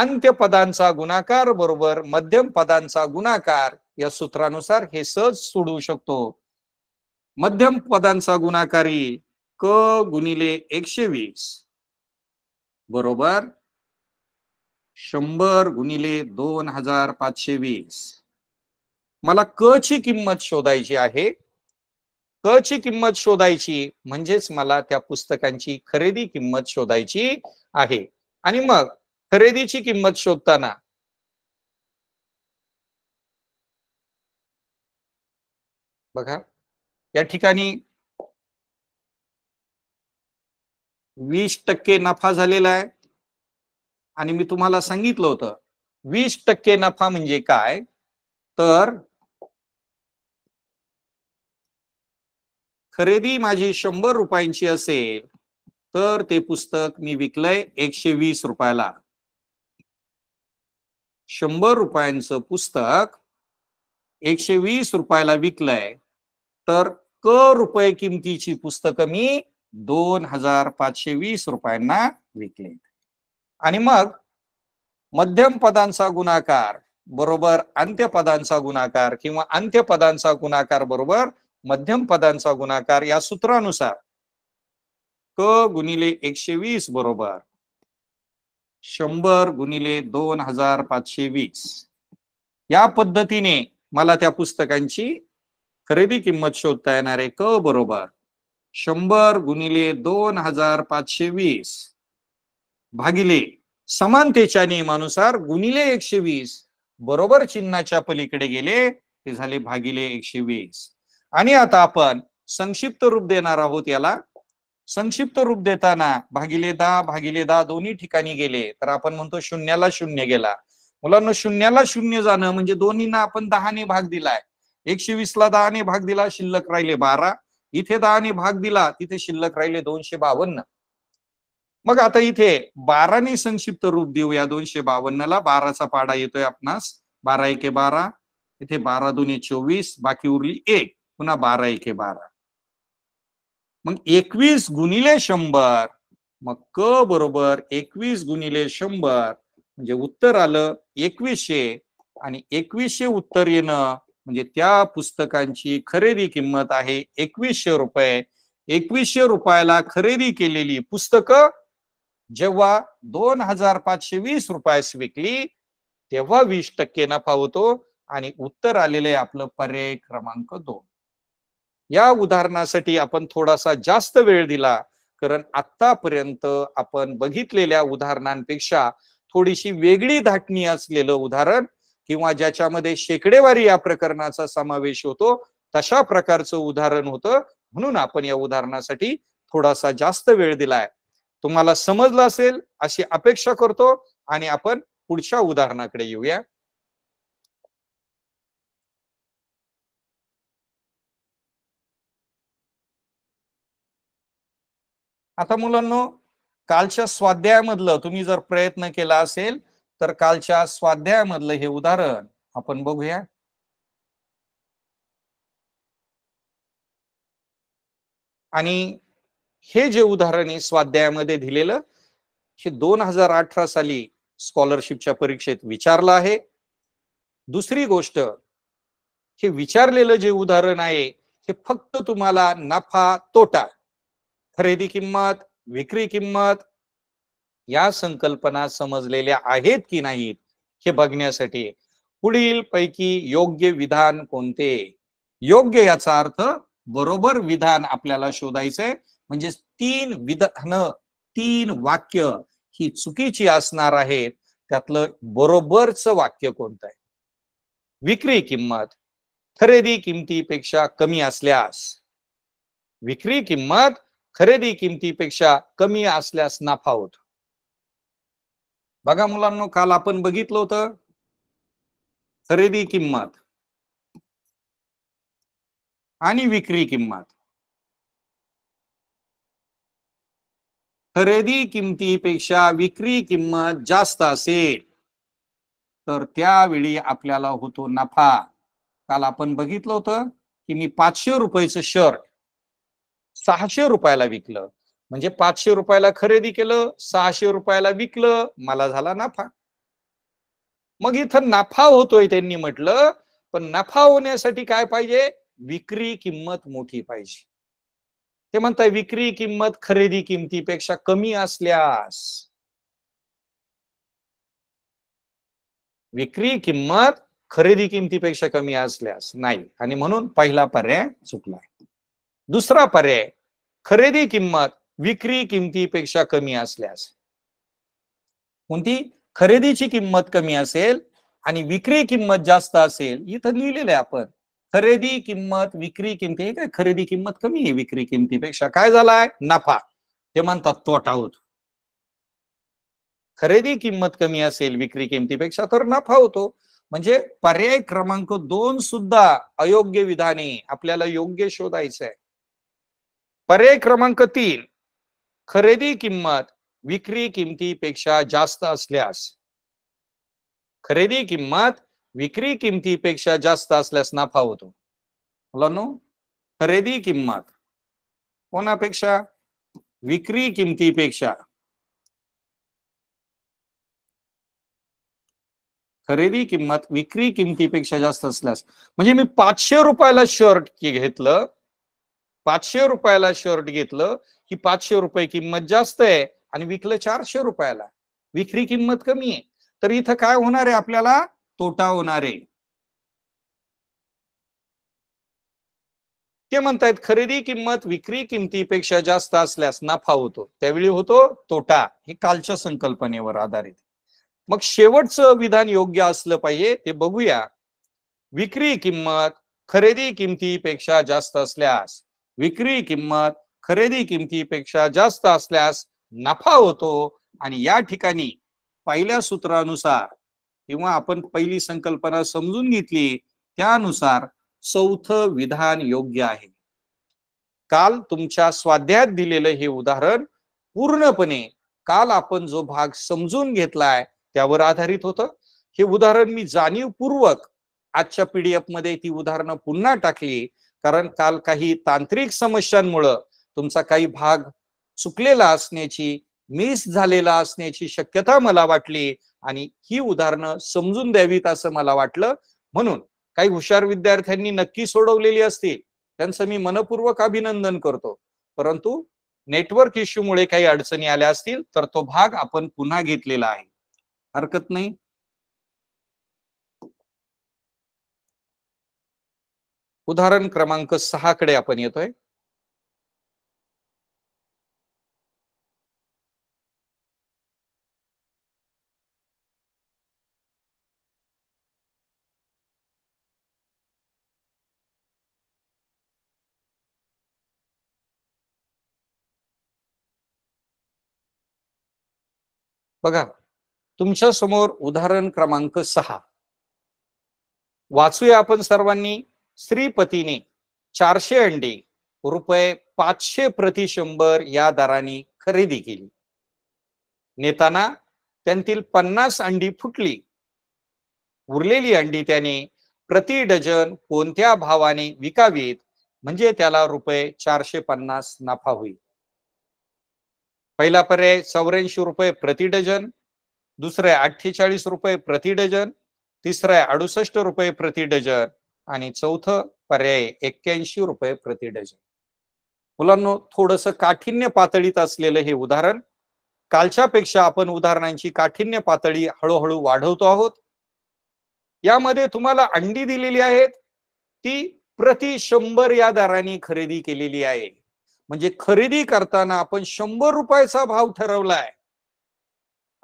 अंत्य पदांचा गुणाकार बरोबर मध्यम पदांचा गुणाकार या सूत्रानुसार हे सहज सोडवू शकतो मध्यम पदांचा गुणाकारी क गुणिले एकशे वीस बरोबर शंभर गुणिले दोन हजार पाचशे वीस मला क ची किंमत शोधायची आहे क ची किंमत शोधायची म्हणजेच मला त्या पुस्तकांची खरेदी किंमत शोधायची आहे आणि मग खरेदीची किंमत शोधताना बघा या ठिकाणी वीस टक्के नफा झालेला आहे आणि मी तुम्हाला सांगितलं होतं वीस टक्के नफा म्हणजे काय तर खरेदी माझी शंभर रुपयांची असेल तर ते पुस्तक मी विकलंय एकशे वीस रुपयाला शंभर रुपयांचं पुस्तक एकशे वीस रुपयाला विकलंय तर क रुपये किमतीची पुस्तकं मी दोन हजार पाचशे वीस रुपयांना विकले आणि मग मध्यम पदांचा गुणाकार बरोबर अंत्यपदांचा गुणाकार किंवा अंत्यपदांचा गुणाकार बरोबर मध्यम पदांचा गुणाकार या सूत्रानुसार क गुणिले एकशे वीस बरोबर शंभर गुणिले दोन हजार पाचशे वीस या पद्धतीने मला त्या पुस्तकांची खरेदी किंमत शोधता येणार आहे क बरोबर शंभर गुणिले दोन हजार पाचशे वीस भागिले समानतेच्या नियमानुसार गुणिले एकशे वीस बरोबर चिन्हाच्या पलीकडे गेले ते झाले भागिले एकशे वीस आणि आता आपण संक्षिप्त रूप देणार आहोत याला संक्षिप्त रूप देताना भागिले दहा भागिले दहा दोन्ही ठिकाणी गेले तर आपण म्हणतो शून्याला शून्य गेला मुलांना शून्याला शून्य जाणं म्हणजे दोन्हींना आपण दहाने भाग दिलाय एकशे वीसला दहाने भाग दिला शिल्लक राहिले बारा इथे दहाने भाग दिला तिथे शिल्लक राहिले दोनशे बावन्न मग आता इथे बाराने संक्षिप्त रूप देऊ या दोनशे बावन्नला बाराचा पाडा येतोय आपणास बारा एके बारा इथे बारा दोन्ही चोवीस बाकी उरली एक पुन्हा बारा एके बारा मग एकवीस गुणिले शंभर मग क बरोबर एकवीस गुणिले शंभर म्हणजे उत्तर आलं एकवीसशे आणि एकवीसशे उत्तर येणं म्हणजे त्या पुस्तकांची खरेदी किंमत आहे एकवीसशे रुपये एकवीसशे रुपयाला खरेदी केलेली पुस्तक जेव्हा दोन हजार पाचशे वीस रुपयास विकली तेव्हा वीस टक्के नफा होतो आणि उत्तर आलेले आपलं पर्याय क्रमांक दोन या उदाहरणासाठी आपण थोडासा जास्त वेळ दिला कारण आतापर्यंत आपण बघितलेल्या उदाहरणांपेक्षा थोडीशी वेगळी धाटणी असलेलं उदाहरण किंवा ज्याच्यामध्ये शेकडेवारी या प्रकरणाचा समावेश होतो तशा प्रकारचं उदाहरण होतं म्हणून आपण या उदाहरणासाठी थोडासा जास्त वेळ दिलाय तुम्हाला समजलं असेल अशी अपेक्षा करतो आणि आपण पुढच्या उदाहरणाकडे येऊया आता मुलांनो कालच्या स्वाध्यायामधलं तुम्ही जर प्रयत्न केला असेल तर कालच्या स्वाध्यायामधलं हे उदाहरण आपण बघूया आणि हे जे उदाहरण आहे स्वाध्यायामध्ये दिलेलं हे दोन हजार अठरा साली स्कॉलरशिपच्या परीक्षेत विचारलं आहे दुसरी गोष्ट हे विचारलेलं जे उदाहरण आहे हे फक्त तुम्हाला नफा तोटा खरेदी किंमत विक्री किंमत या संकल्पना समजलेल्या आहेत की नाहीत हे बघण्यासाठी पुढील पैकी योग्य विधान कोणते योग्य याचा अर्थ बरोबर विधान आपल्याला शोधायचंय म्हणजे तीन विधान तीन वाक्य ही चुकीची असणार आहेत त्यातलं बरोबरच वाक्य कोणतं आहे विक्री किंमत खरेदी किमतीपेक्षा कमी असल्यास विक्री किंमत खरेदी किमतीपेक्षा कमी असल्यास नफा होतो बघा मुलांना काल आपण बघितलं होतं खरेदी किंमत आणि विक्री किंमत खरेदी किमतीपेक्षा विक्री किंमत जास्त असेल तर त्यावेळी आपल्याला होतो नफा काल आपण बघितलं होतं की मी पाचशे रुपयेचं शर्ट सहाशे रुपयाला विकलं म्हणजे पाचशे रुपयाला खरेदी केलं सहाशे रुपयाला विकलं मला झाला नफा मग इथं नफा होतोय त्यांनी म्हटलं पण नफा होण्यासाठी काय पाहिजे विक्री किंमत मोठी पाहिजे ते म्हणतात विक्री किंमत खरेदी किमतीपेक्षा कमी असल्यास विक्री किंमत खरेदी किमतीपेक्षा कमी असल्यास नाही आणि म्हणून पहिला पर्याय चुकलाय दुसरा पर्याय खरेदी किंमत विक्री किमतीपेक्षा कमी असल्यास कोणती खरेदीची किंमत कमी असेल आणि विक्री किंमत जास्त असेल इथं लिहिलेलं आहे आपण खरेदी किंमत विक्री किमती काय खरेदी किंमत कमी आहे विक्री किमतीपेक्षा काय झालाय नफा ते म्हणतात तोटा होतो खरेदी किंमत कमी असेल विक्री किमतीपेक्षा तर नफा होतो म्हणजे पर्याय क्रमांक दोन सुद्धा अयोग्य विधाने आपल्याला योग्य शोधायचं आहे पर्याय क्रमांक तीन खरेदी किंमत विक्री किमतीपेक्षा जास्त असल्यास खरेदी किंमत विक्री किमतीपेक्षा जास्त असल्यास नफा होतो मुलांनो खरेदी किंमत कोणापेक्षा विक्री किमतीपेक्षा खरेदी किंमत विक्री किमतीपेक्षा जास्त असल्यास म्हणजे मी पाचशे रुपयाला शर्ट घेतलं पाचशे रुपयाला शर्ट घेतलं की पाचशे रुपये किंमत जास्त आहे आणि विकलं चारशे रुपयाला विक्री किंमत कमी आहे तर इथं काय होणार आहे आपल्याला तोटा होणार आहे ते म्हणतायत खरेदी किंमत विक्री किमतीपेक्षा जास्त असल्यास नफा होतो त्यावेळी होतो तोटा हे कालच्या संकल्पनेवर आधारित मग शेवटचं विधान योग्य असलं पाहिजे ते बघूया विक्री किंमत खरेदी किमतीपेक्षा जास्त असल्यास विक्री किंमत खरेदी किमतीपेक्षा जास्त असल्यास नफा होतो आणि या ठिकाणी पहिल्या सूत्रानुसार किंवा आपण पहिली संकल्पना समजून घेतली त्यानुसार चौथ विधान योग्य आहे काल तुमच्या स्वाध्यायात दिलेलं हे उदाहरण पूर्णपणे काल आपण जो भाग समजून घेतलाय त्यावर आधारित होतं हे उदाहरण मी जाणीवपूर्वक आजच्या पीडीएफ मध्ये ती उदाहरणं पुन्हा टाकली कारण काल काही तांत्रिक समस्यांमुळं तुमचा काही भाग चुकलेला असण्याची मिस झालेला असण्याची शक्यता मला वाटली आणि ही उदाहरणं समजून द्यावीत असं मला वाटलं म्हणून काही हुशार विद्यार्थ्यांनी नक्की सोडवलेली असतील त्यांचं मी मनपूर्वक अभिनंदन करतो परंतु नेटवर्क इश्यूमुळे काही अडचणी आल्या असतील तर तो भाग आपण पुन्हा घेतलेला आहे हरकत नाही उदाहरण क्रमांक सहा कडे आपण येतोय बघा तुमच्या समोर उदाहरण क्रमांक सहा वाचूया आपण सर्वांनी श्रीपतीने चारशे अंडी रुपये पाचशे प्रति शंभर या दराने खरेदी केली नेताना त्यांतील पन्नास अंडी फुटली उरलेली अंडी त्याने प्रति डझन कोणत्या भावाने विकावीत म्हणजे त्याला रुपये चारशे पन्नास नफा होईल पहिला पर्याय चौऱ्याऐंशी रुपये प्रति डझन दुसरा अठ्ठेचाळीस रुपये प्रति डझन तिसरा अडुसष्ट रुपये प्रति डझन आणि चौथ पर्याय एक्क्याऐंशी रुपये प्रति डझन मुलांना थोडस काठिण्य पातळीत असलेलं हे उदाहरण कालच्या पेक्षा आपण उदाहरणांची काठिण्य पातळी हळूहळू वाढवतो आहोत यामध्ये तुम्हाला अंडी दिलेली आहेत ती प्रति शंभर या दराने खरेदी केलेली आहे म्हणजे खरेदी करताना आपण शंभर रुपयाचा भाव ठरवलाय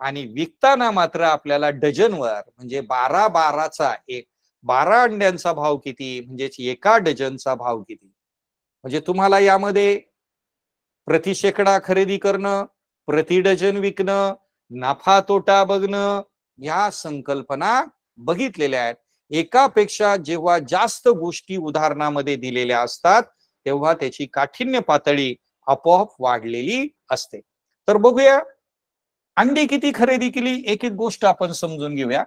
आणि विकताना मात्र आपल्याला डझनवर म्हणजे बारा बाराचा एक बारा अंड्यांचा भाव किती म्हणजेच एका डझनचा भाव किती म्हणजे तुम्हाला यामध्ये प्रति शेकडा खरेदी करणं प्रति डझन विकणं नफा तोटा बघणं या संकल्पना बघितलेल्या आहेत एकापेक्षा जेव्हा जास्त गोष्टी उदाहरणामध्ये दिलेल्या असतात तेव्हा त्याची काठिण्य पातळी आपोआप वाढलेली असते तर बघूया अंडी किती खरेदी केली एक एक गोष्ट आपण समजून घेऊया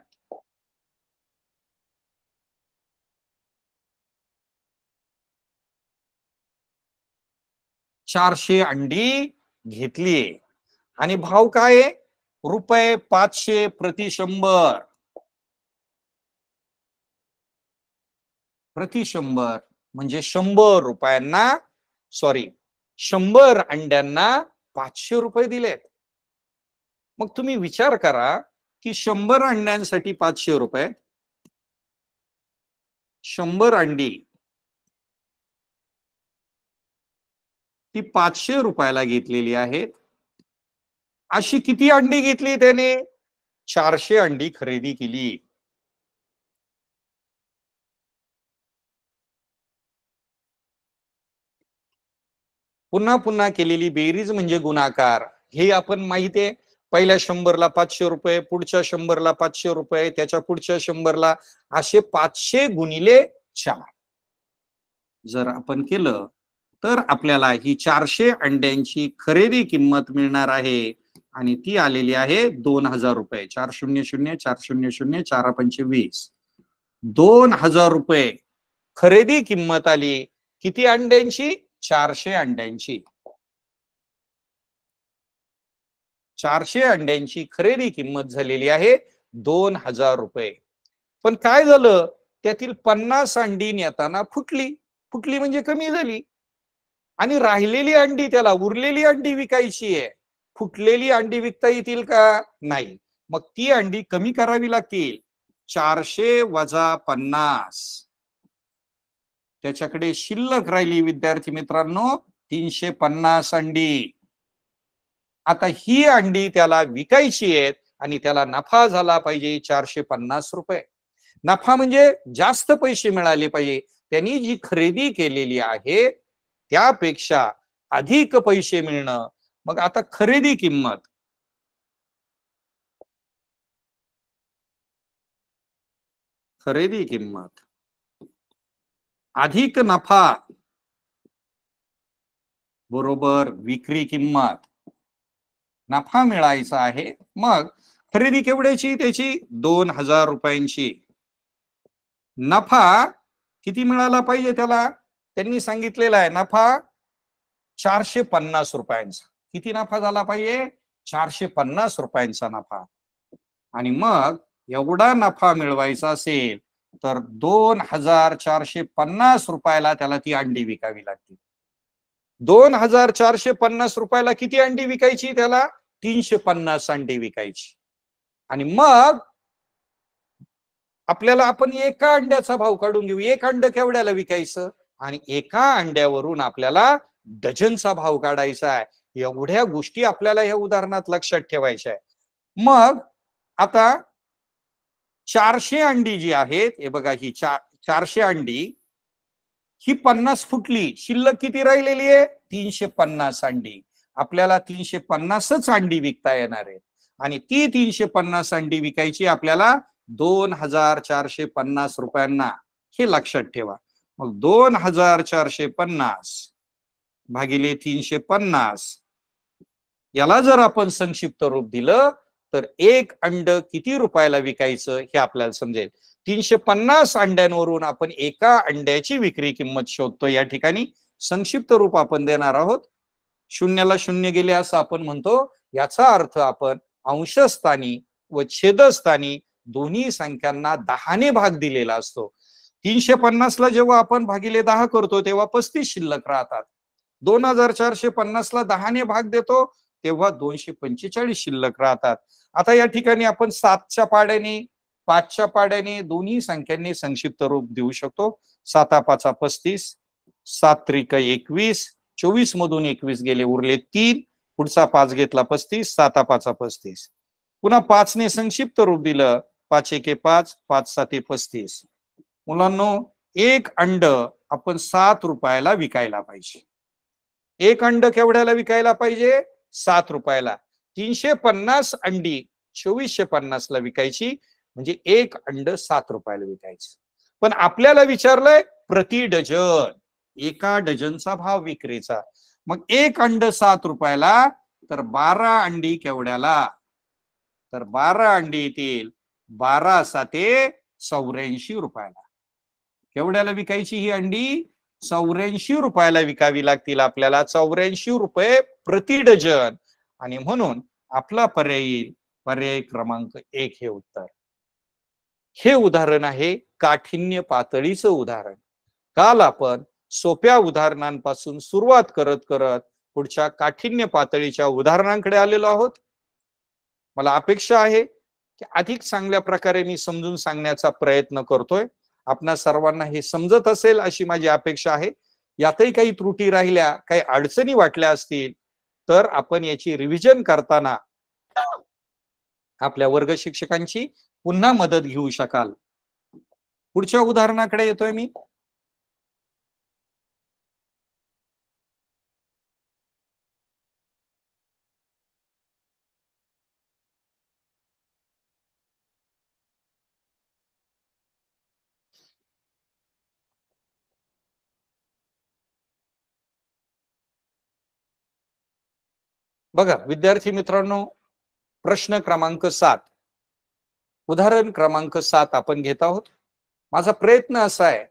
चारशे अंडी घेतलीये आणि भाव काय रुपये पाचशे प्रति शंभर प्रति शंभर म्हणजे शंभर रुपयांना सॉरी शंभर अंड्यांना पाचशे रुपये दिलेत मग तुम्ही विचार करा की शंभर अंड्यांसाठी पाचशे रुपये शंभर अंडी ती पाचशे रुपयाला घेतलेली आहेत अशी किती अंडी घेतली त्याने चारशे अंडी खरेदी केली पुन्हा पुन्हा केलेली बेरीज म्हणजे गुणाकार हे आपण माहिती आहे पहिल्या शंभरला पाचशे रुपये पुढच्या शंभरला पाचशे रुपये त्याच्या पुढच्या शंभरला असे पाचशे गुणिले चार जर आपण केलं तर आपल्याला ही चारशे अंड्यांची खरेदी किंमत मिळणार आहे आणि ती आलेली आहे दोन हजार रुपये चार शून्य शून्य चार शून्य शून्य चार पंचे वीस दोन हजार रुपये खरेदी किंमत आली किती अंड्यांची चारशे अंड्यांची चारशे अंड्यांची खरेदी किंमत झालेली आहे दोन हजार रुपये पण काय झालं त्यातील पन्नास अंडी नेताना फुटली फुटली म्हणजे कमी झाली आणि राहिलेली अंडी त्याला उरलेली अंडी विकायची आहे फुटलेली अंडी विकता येतील का नाही मग ती अंडी कमी करावी लागतील चारशे वजा पन्नास त्याच्याकडे शिल्लक राहिली विद्यार्थी मित्रांनो तीनशे पन्नास अंडी आता ही अंडी त्याला विकायची आहेत आणि त्याला नफा झाला पाहिजे चारशे पन्नास रुपये नफा म्हणजे जास्त पैसे मिळाले पाहिजे त्यांनी जी खरेदी केलेली आहे त्यापेक्षा अधिक पैसे मिळणं मग आता खरेदी किंमत खरेदी किंमत अधिक नफा बरोबर विक्री किंमत नफा मिळायचा आहे मग खरेदी केवढ्याची त्याची दोन हजार रुपयांची नफा किती मिळाला पाहिजे त्याला त्यांनी सांगितलेला आहे नफा चारशे पन्नास रुपयांचा किती नफा झाला पाहिजे चारशे पन्नास रुपयांचा नफा आणि मग एवढा नफा मिळवायचा असेल तर दोन हजार चारशे पन्नास रुपयाला त्याला ती अंडी विकावी लागते दोन हजार चारशे पन्नास रुपयाला किती अंडी विकायची त्याला तीनशे पन्नास अंडी विकायची आणि मग आपल्याला आपण एका अंड्याचा भाव काढून घेऊ एक अंड केवढ्याला विकायचं आणि एका अंड्यावरून आपल्याला डझनचा भाव काढायचा आहे एवढ्या गोष्टी आपल्याला या उदाहरणात लक्षात ठेवायच्या आहे मग आता चारशे अंडी जी आहेत हे बघा ही चार चारशे अंडी ही पन्नास फुटली शिल्लक किती राहिलेली आहे तीनशे पन्नास अंडी आपल्याला तीनशे पन्नासच अंडी विकता येणार आहे आणि ती तीनशे पन्नास अंडी विकायची आपल्याला दोन हजार चारशे पन्नास रुपयांना हे लक्षात ठेवा मग दोन हजार चारशे पन्नास भागिले तीनशे पन्नास याला जर आपण संक्षिप्त रूप दिलं तर एक अंड किती रुपयाला विकायचं हे आपल्याला समजेल तीनशे पन्नास अंड्यांवरून आपण एका अंड्याची विक्री किंमत शोधतो या ठिकाणी संक्षिप्त रूप आपण देणार आहोत शून्याला शून्य गेले असं आपण म्हणतो याचा अर्थ आपण अंशस्थानी व छेदस्थानी दोन्ही संख्यांना दहाने भाग दिलेला असतो तीनशे पन्नासला जेव्हा आपण भागिले दहा करतो तेव्हा पस्तीस शिल्लक राहतात दोन हजार चारशे पन्नासला दहाने भाग देतो तेव्हा दोनशे पंचेचाळीस शिल्लक राहतात आता या ठिकाणी आपण सातच्या पाड्याने पाचच्या पाड्याने दोन्ही संख्यांनी संक्षिप्त रूप देऊ शकतो साता पाचा पस्तीस सात एकवीस चोवीस मधून एकवीस गेले उरले तीन पुढचा पाच घेतला पस्तीस साता पाचा पस्तीस पुन्हा पाचने संक्षिप्त रूप दिलं पाच एके पाच पाच साते पस्तीस मुलांना एक अंड आपण सात रुपयाला विकायला पाहिजे एक अंड केवढ्याला विकायला पाहिजे सात रुपयाला तीनशे पन्नास अंडी चोवीसशे पन्नासला ला विकायची म्हणजे एक अंड सात रुपयाला विकायचं पण आपल्याला विचारलंय प्रति डझन एका डझनचा भाव विक्रीचा मग एक अंड सात रुपयाला तर बारा अंडी केवढ्याला तर बारा अंडी येतील बारा साते चौऱ्याऐंशी रुपयाला एवढ्याला विकायची ही अंडी चौऱ्याऐंशी रुपयाला विकावी लागतील आपल्याला चौऱ्याऐंशी रुपये प्रति डझन आणि म्हणून आपला पर्याय येईल पर्याय क्रमांक एक हे उत्तर हे उदाहरण आहे काठिण्य पातळीचं उदाहरण काल आपण सोप्या उदाहरणांपासून सुरुवात करत करत पुढच्या काठिण्य पातळीच्या उदाहरणांकडे आलेलो आहोत मला अपेक्षा आहे की अधिक चांगल्या प्रकारे मी समजून सांगण्याचा प्रयत्न करतोय आपणा सर्वांना हे समजत असेल अशी माझी अपेक्षा आहे यातही काही त्रुटी राहिल्या काही अडचणी वाटल्या असतील तर आपण याची रिव्हिजन करताना आपल्या वर्ग शिक्षकांची पुन्हा मदत घेऊ शकाल पुढच्या उदाहरणाकडे येतोय मी बघा विद्यार्थी मित्रांनो प्रश्न क्रमांक सात उदाहरण क्रमांक सात आपण घेत आहोत माझा प्रयत्न असा आहे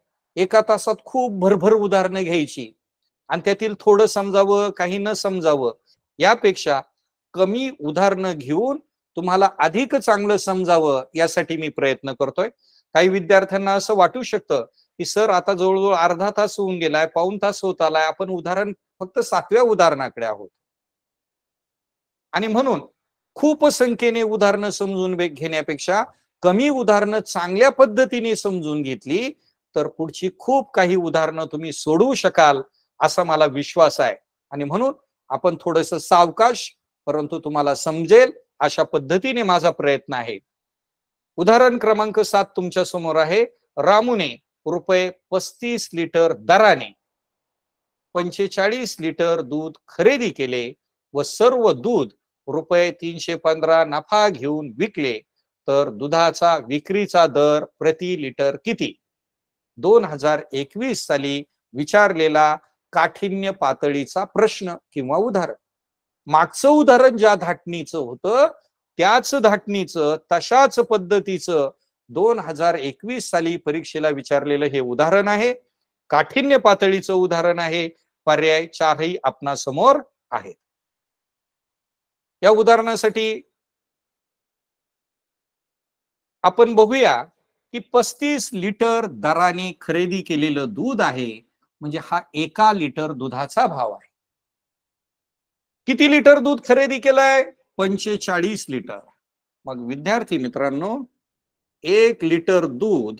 एका तासात खूप भरभर उदाहरणं घ्यायची आणि त्यातील थोडं समजावं काही न समजावं यापेक्षा कमी उदाहरणं घेऊन तुम्हाला अधिक चांगलं समजावं यासाठी मी प्रयत्न करतोय काही विद्यार्थ्यांना असं वाटू शकतं की सर आता जवळजवळ अर्धा तास होऊन गेलाय पाऊन तास होत आलाय आपण उदाहरण फक्त सातव्या उदाहरणाकडे आहोत आणि म्हणून खूप संख्येने उदाहरणं समजून घेण्यापेक्षा कमी उदाहरणं चांगल्या पद्धतीने समजून घेतली तर पुढची खूप काही उदाहरणं तुम्ही सोडवू शकाल असा मला विश्वास आहे आणि म्हणून आपण थोडस सावकाश परंतु तुम्हाला समजेल अशा पद्धतीने माझा प्रयत्न आहे उदाहरण क्रमांक सात तुमच्या समोर आहे रामूने रुपये पस्तीस लिटर दराने पंचेचाळीस लिटर दूध खरेदी केले व सर्व दूध रुपये तीनशे पंधरा नफा घेऊन विकले तर दुधाचा विक्रीचा दर प्रति लिटर किती दोन हजार एकवीस साली विचारलेला काठिण्य पातळीचा प्रश्न किंवा उदाहरण मागचं उदाहरण ज्या धाटणीचं होतं त्याच धाटणीचं तशाच पद्धतीचं दोन हजार एकवीस साली परीक्षेला विचारलेलं हे उदाहरण आहे काठीण्य पातळीचं उदाहरण आहे पर्याय चारही आपणासमोर आहेत या उदाहरणासाठी आपण बघूया की पस्तीस लिटर दराने खरेदी केलेलं दूध आहे म्हणजे हा एका लिटर दुधाचा भाव आहे किती लिटर दूध खरेदी केलंय पंचेचाळीस लिटर मग विद्यार्थी मित्रांनो एक लिटर दूध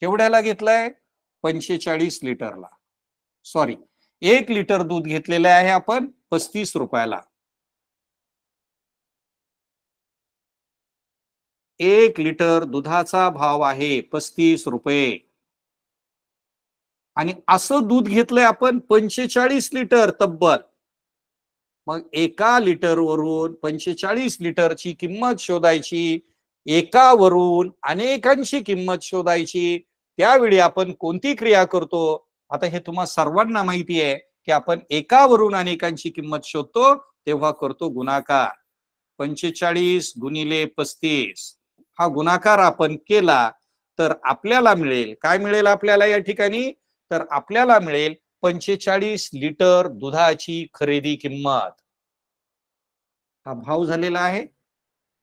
केवढ्याला घेतलंय पंचेचाळीस लिटरला सॉरी एक लिटर दूध घेतलेलं आहे आपण पस्तीस रुपयाला एक लिटर दुधाचा भाव आहे पस्तीस रुपये आणि असं दूध घेतलंय आपण पंचेचाळीस लिटर तब्बल मग एका लिटर वरून पंचेचाळीस लिटरची किंमत शोधायची एका वरून अनेकांची किंमत शोधायची त्यावेळी आपण कोणती क्रिया करतो आता हे तुम्हाला सर्वांना माहिती आहे की आपण एकावरून अनेकांची किंमत शोधतो तेव्हा करतो गुणाकार पंचेचाळीस गुणिले पस्तीस हा गुणाकार आपण केला तर आपल्याला मिळेल काय मिळेल आपल्याला या ठिकाणी तर आपल्याला मिळेल पंचेचाळीस लिटर दुधाची खरेदी किंमत हा भाव झालेला आहे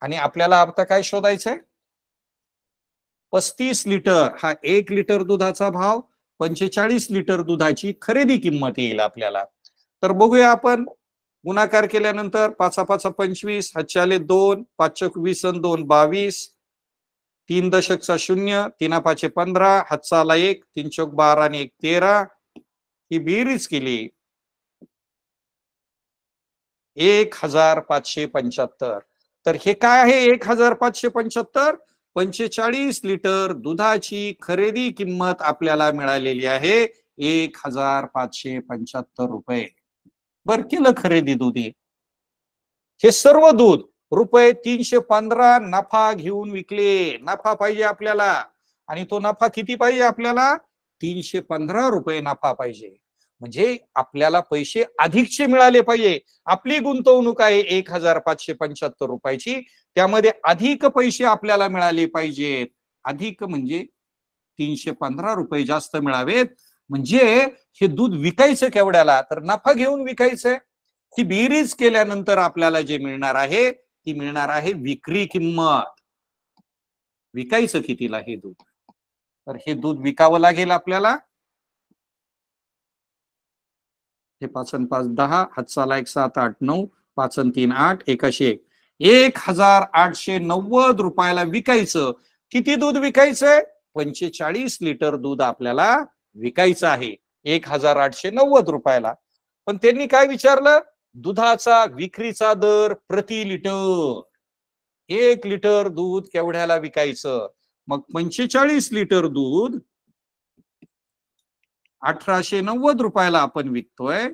आणि आपल्याला आता काय शोधायचंय पस्तीस लिटर हा एक लिटर दुधाचा भाव पंचेचाळीस लिटर दुधाची खरेदी किंमत येईल आपल्याला तर बघूया आपण गुणाकार केल्यानंतर पाचा पाचा पंचवीस हातशाले दोन पाच वीस दोन बावीस तीन दशकचा शून्य तीना पाचे पंधरा हच्चाला एक तीन चौक बारा आणि एक तेरा ही बेरीज केली एक हजार पाचशे पंच्याहत्तर तर हे काय आहे एक हजार पाचशे पंच्याहत्तर पंचेचाळीस लिटर दुधाची खरेदी किंमत आपल्याला मिळालेली आहे एक हजार पाचशे पंच्याहत्तर रुपये बर केलं खरेदी दुधी हे सर्व दूध रुपये तीनशे पंधरा नफा घेऊन विकले नफा पाहिजे आपल्याला आणि तो नफा किती पाहिजे आपल्याला तीनशे पंधरा रुपये नफा पाहिजे म्हणजे आपल्याला पैसे अधिकचे मिळाले पाहिजे आपली गुंतवणूक आहे एक हजार पाचशे पंच्याहत्तर रुपयाची त्यामध्ये अधिक पैसे आपल्याला मिळाले पाहिजेत अधिक म्हणजे तीनशे पंधरा रुपये जास्त मिळावेत म्हणजे हे दूध विकायचं केवढ्याला तर नफा घेऊन विकायचंय ती बेरीज केल्यानंतर आपल्याला जे मिळणार आहे ती मिळणार आहे विक्री किंमत विकायचं कितीला हे दूध तर हे दूध विकावं लागेल आपल्याला हे पाचन पाच दहा हातचा एक सात आठ नऊ पाचन तीन आठ एकाशे एक एक हजार आठशे नव्वद रुपयाला विकायचं किती दूध विकायचंय पंचेचाळीस लिटर दूध आपल्याला विकायचं आहे एक हजार आठशे नव्वद रुपयाला पण त्यांनी काय विचारलं दुधाचा विक्रीचा दर प्रति लिटर एक लिटर दूध केवढ्याला विकायचं मग पंचेचाळीस लिटर दूध अठराशे नव्वद रुपयाला आपण विकतोय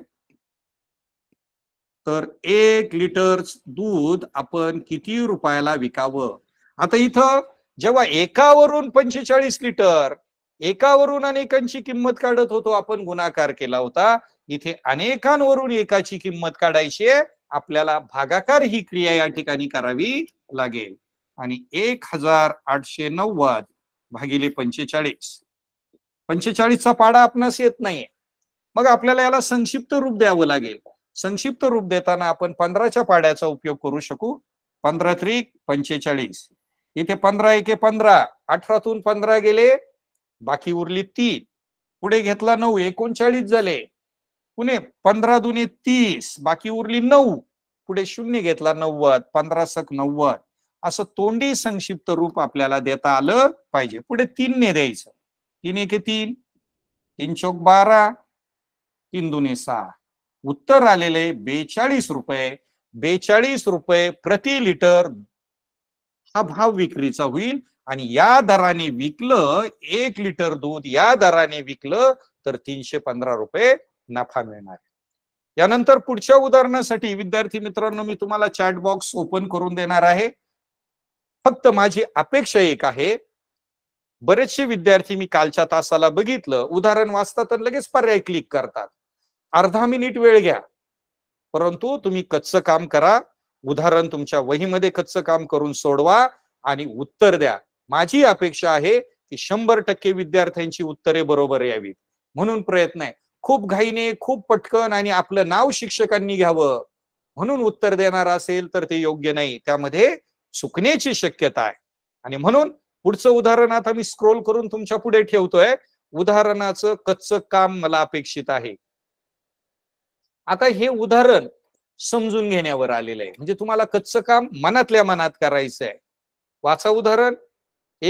तर एक लिटर दूध आपण किती रुपयाला विकावं आता इथं जेव्हा एकावरून पंचेचाळीस लिटर एकावरून अनेकांची किंमत काढत होतो आपण गुणाकार केला होता इथे अनेकांवरून एकाची किंमत काढायची आपल्याला भागाकार ही क्रिया या ठिकाणी करावी लागेल आणि एक हजार आठशे नव्वद भागिले पंचेचाळीस पंचेचाळीसचा पाडा आपणास येत नाहीये मग आपल्याला याला संक्षिप्त रूप द्यावं लागेल संक्षिप्त रूप देताना आपण पंधराच्या पाड्याचा उपयोग करू शकू पंधरा त्रिक पंचेचाळीस इथे पंधरा एके पंधरा अठरातून पंधरा गेले बाकी उरली तीन पुढे घेतला नऊ एकोणचाळीस झाले पुणे पंधरा दुने तीस बाकी उरली नऊ पुढे शून्य घेतला नव्वद पंधरा सक नव्वद असं तोंडी संक्षिप्त रूप आपल्याला देता आलं पाहिजे पुढे तीन ने द्यायचं तीन एके तीन तीन चौक बारा तीन दुने सहा उत्तर आलेले बेचाळीस रुपये बेचाळीस रुपये प्रति लिटर हा भाव विक्रीचा होईल आणि या दराने विकलं एक लिटर दूध या दराने विकलं तर तीनशे पंधरा रुपये नफा मिळणार यानंतर पुढच्या उदाहरणासाठी विद्यार्थी मित्रांनो मी तुम्हाला चॅट बॉक्स ओपन करून देणार आहे फक्त माझी अपेक्षा एक आहे बरेचसे विद्यार्थी मी कालच्या तासाला बघितलं उदाहरण वाचतात तर लगेच पर्याय क्लिक करतात अर्धा मिनिट वेळ घ्या परंतु तुम्ही कच्चं काम करा उदाहरण तुमच्या वहीमध्ये कच्चं काम करून सोडवा आणि उत्तर द्या माझी अपेक्षा आहे की शंभर टक्के विद्यार्थ्यांची उत्तरे बरोबर यावीत म्हणून प्रयत्न आहे खूप घाईने खूप पटकन आणि आपलं नाव शिक्षकांनी घ्यावं म्हणून उत्तर देणार असेल तर ते योग्य नाही त्यामध्ये चुकण्याची शक्यता आहे आणि म्हणून पुढचं उदाहरण आता मी स्क्रोल करून तुमच्या पुढे ठेवतोय उदाहरणाचं कच्चं काम मला अपेक्षित आहे आता हे उदाहरण समजून घेण्यावर आलेलं आहे म्हणजे तुम्हाला कच्चं काम मनातल्या मनात करायचं आहे वाचा उदाहरण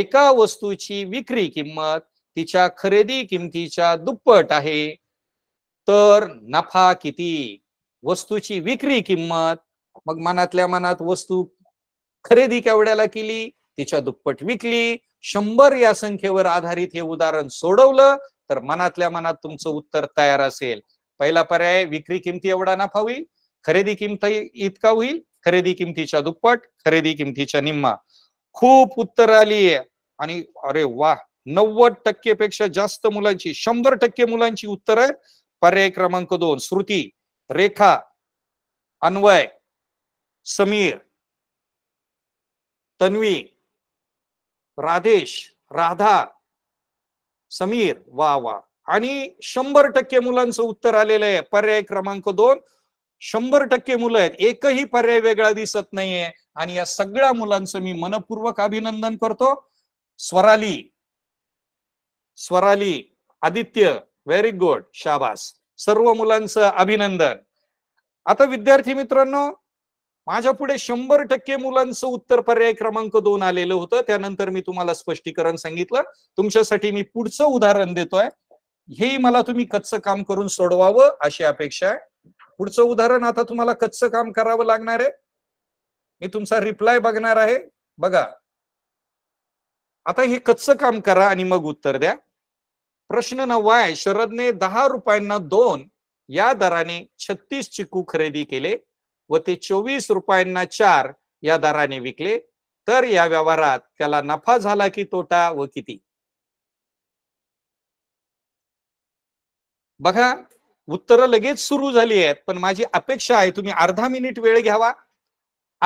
एका वस्तूची विक्री किंमत तिच्या खरेदी किमतीच्या दुप्पट आहे तर नफा किती वस्तूची विक्री किंमत मग मनातल्या मनात वस्तू खरेदी केवढ्याला केली तिच्या दुप्पट विकली शंभर या संख्येवर आधारित हे उदाहरण सोडवलं तर मनातल्या मनात तुमचं उत्तर तयार असेल पहिला पर्याय विक्री किमती एवढा नफा होईल खरेदी किमती इतका होईल खरेदी किमतीच्या दुप्पट खरेदी किमतीच्या निम्मा खूप उत्तर आली आणि अरे वा नव्वद टक्के पेक्षा जास्त मुलांची शंभर टक्के मुलांची उत्तर आहे पर्याय क्रमांक दोन श्रुती रेखा अन्वय समीर तन्वी राधेश राधा समीर वा वा आणि शंभर टक्के मुलांचं उत्तर आलेलं आहे पर्याय क्रमांक दोन शंभर टक्के मुलं आहेत एकही पर्याय वेगळा दिसत नाहीये आणि या सगळ्या मुलांचं मी मनपूर्वक अभिनंदन करतो स्वराली स्वराली आदित्य व्हेरी गुड शाबास सर्व मुलांचं अभिनंदन आता विद्यार्थी मित्रांनो माझ्या पुढे शंभर टक्के मुलांचं उत्तर पर्याय क्रमांक दोन आलेलं होतं त्यानंतर मी तुम्हाला स्पष्टीकरण सांगितलं तुमच्यासाठी मी पुढचं उदाहरण देतोय हे मला तुम्ही कच्चं काम करून सोडवावं अशी अपेक्षा आहे पुढचं उदाहरण आता तुम्हाला कच्चं काम करावं लागणार आहे मी तुमचा रिप्लाय बघणार आहे बघा आता हे कच्चं काम करा आणि मग उत्तर द्या प्रश्न नव्वा आहे शरदने दहा रुपयांना दोन या दराने छत्तीस चिकू खरेदी केले व ते चोवीस रुपयांना चार या दराने विकले तर या व्यवहारात त्याला नफा झाला की तोटा व किती बघा उत्तरं लगेच सुरू झाली आहेत पण माझी अपेक्षा आहे तुम्ही अर्धा मिनिट वेळ घ्यावा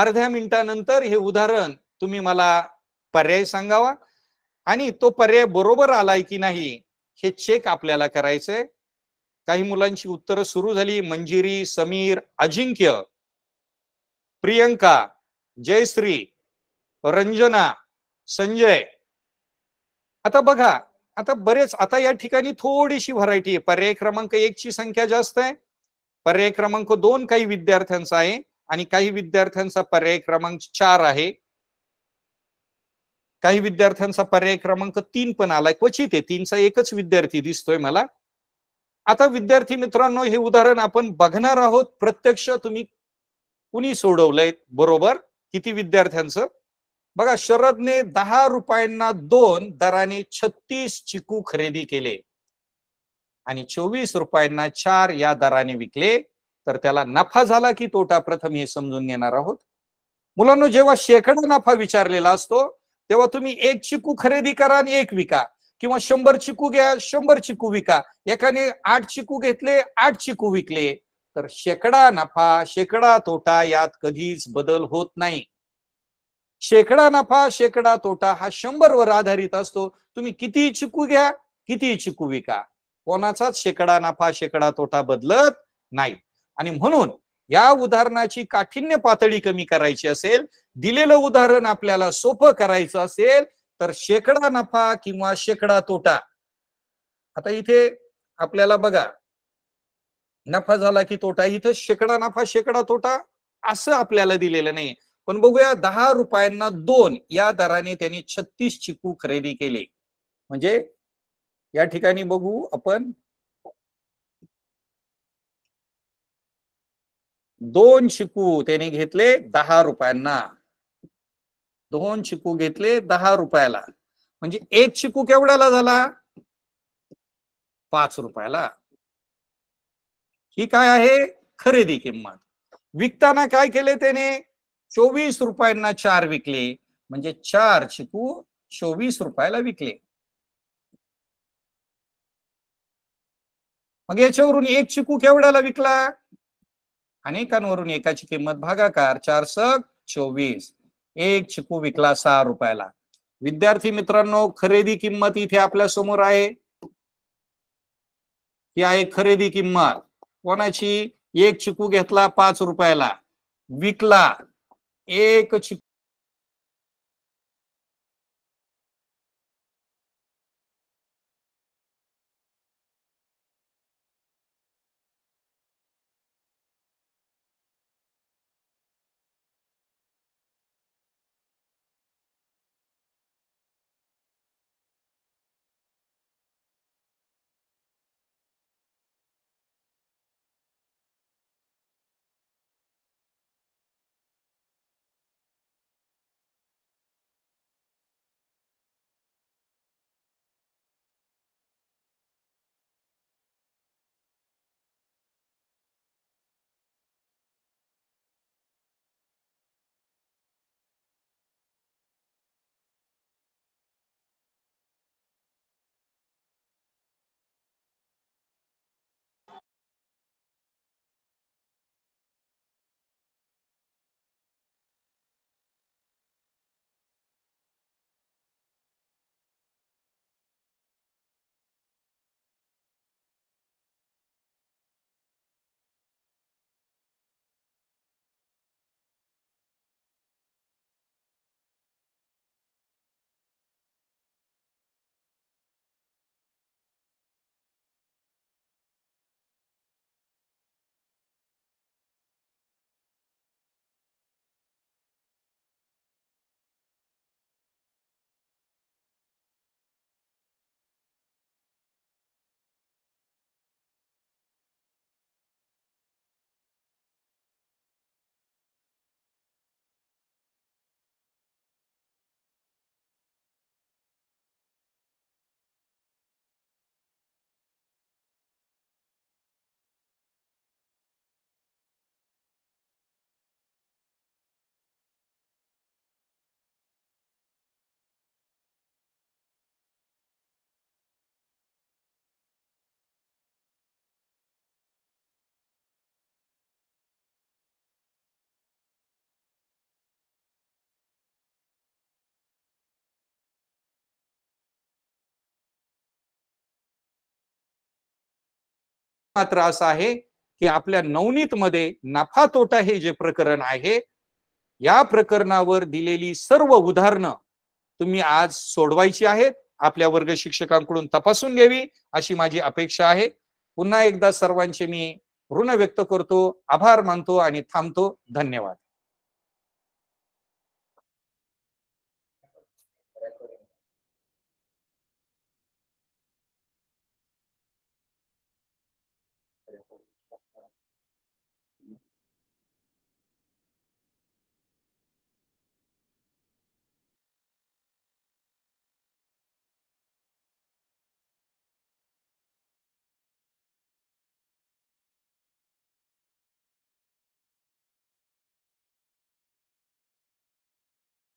अर्ध्या मिनिटानंतर हे उदाहरण तुम्ही मला पर्याय सांगावा आणि तो पर्याय बरोबर आलाय की नाही हे चेक आपल्याला करायचंय काही मुलांची उत्तरं सुरू झाली मंजिरी समीर अजिंक्य प्रियंका जयश्री रंजना संजय आता बघा आता बरेच आता या ठिकाणी थोडीशी व्हरायटी आहे पर्याय क्रमांक एक ची संख्या जास्त आहे पर्याय क्रमांक दोन काही विद्यार्थ्यांचा आहे आणि काही विद्यार्थ्यांचा पर्याय क्रमांक चार आहे काही विद्यार्थ्यांचा पर्याय क्रमांक तीन पण आलाय क्वचित आहे तीनचा एकच विद्यार्थी दिसतोय मला आता विद्यार्थी मित्रांनो हे उदाहरण आपण बघणार आहोत प्रत्यक्ष तुम्ही कुणी सोडवलंय बरोबर किती विद्यार्थ्यांचं बघा शरदने दहा रुपयांना दोन दराने छत्तीस चिकू खरेदी केले आणि चोवीस रुपयांना चार या दराने विकले तर त्याला नफा झाला की तोटा प्रथम हे समजून घेणार आहोत मुलांना जेव्हा शेकडा नफा विचारलेला असतो तेव्हा तुम्ही एक चिकू खरेदी करा आणि एक विका किंवा शंभर चिकू घ्या शंभर चिकू विका एकाने आठ चिकू घेतले आठ चिकू विकले तर शेकडा नफा शेकडा तोटा यात कधीच बदल होत नाही शेकडा नफा शेकडा तोटा हा शंभर वर आधारित असतो तुम्ही किती चिकू घ्या किती चिकू विका कोणाचाच शेकडा नफा शेकडा तोटा बदलत नाही आणि म्हणून या उदाहरणाची काठिण्य पातळी कमी करायची असेल दिलेलं उदाहरण आपल्याला सोपं करायचं असेल तर शेकडा नफा किंवा शेकडा तोटा आता इथे आपल्याला बघा नफा झाला की तोटा इथं शेकडा नफा शेकडा तोटा असं आपल्याला दिलेलं नाही पण बघूया दहा रुपयांना दोन या दराने त्यांनी छत्तीस चिकू खरेदी केले म्हणजे या ठिकाणी बघू आपण दोन चिकू त्याने घेतले दहा रुपयांना दोन चिकू घेतले दहा रुपयाला म्हणजे एक चिकू केवढ्याला झाला पाच रुपयाला ही काय आहे खरेदी किंमत विकताना काय केले त्याने चोवीस रुपयांना चार विकले म्हणजे चार चिकू चोवीस रुपयाला विकले मग याच्यावरून एक चिकू केवढ्याला विकला अनेकांवरून एकाची किंमत भागाकार चार सक चोवीस एक चिकू विकला सहा रुपयाला विद्यार्थी मित्रांनो खरेदी किंमत इथे आपल्या समोर आहे ही आहे खरेदी किंमत कोणाची एक चिकू घेतला पाच रुपयाला विकला एक मात्र असं आहे की आपल्या नवनीत मध्ये नफा तोटा हे जे प्रकरण आहे या प्रकरणावर दिलेली सर्व उदाहरणं तुम्ही आज सोडवायची आहेत आपल्या वर्ग शिक्षकांकडून तपासून घ्यावी अशी माझी अपेक्षा आहे पुन्हा एकदा सर्वांचे मी ऋण व्यक्त करतो आभार मानतो आणि थांबतो धन्यवाद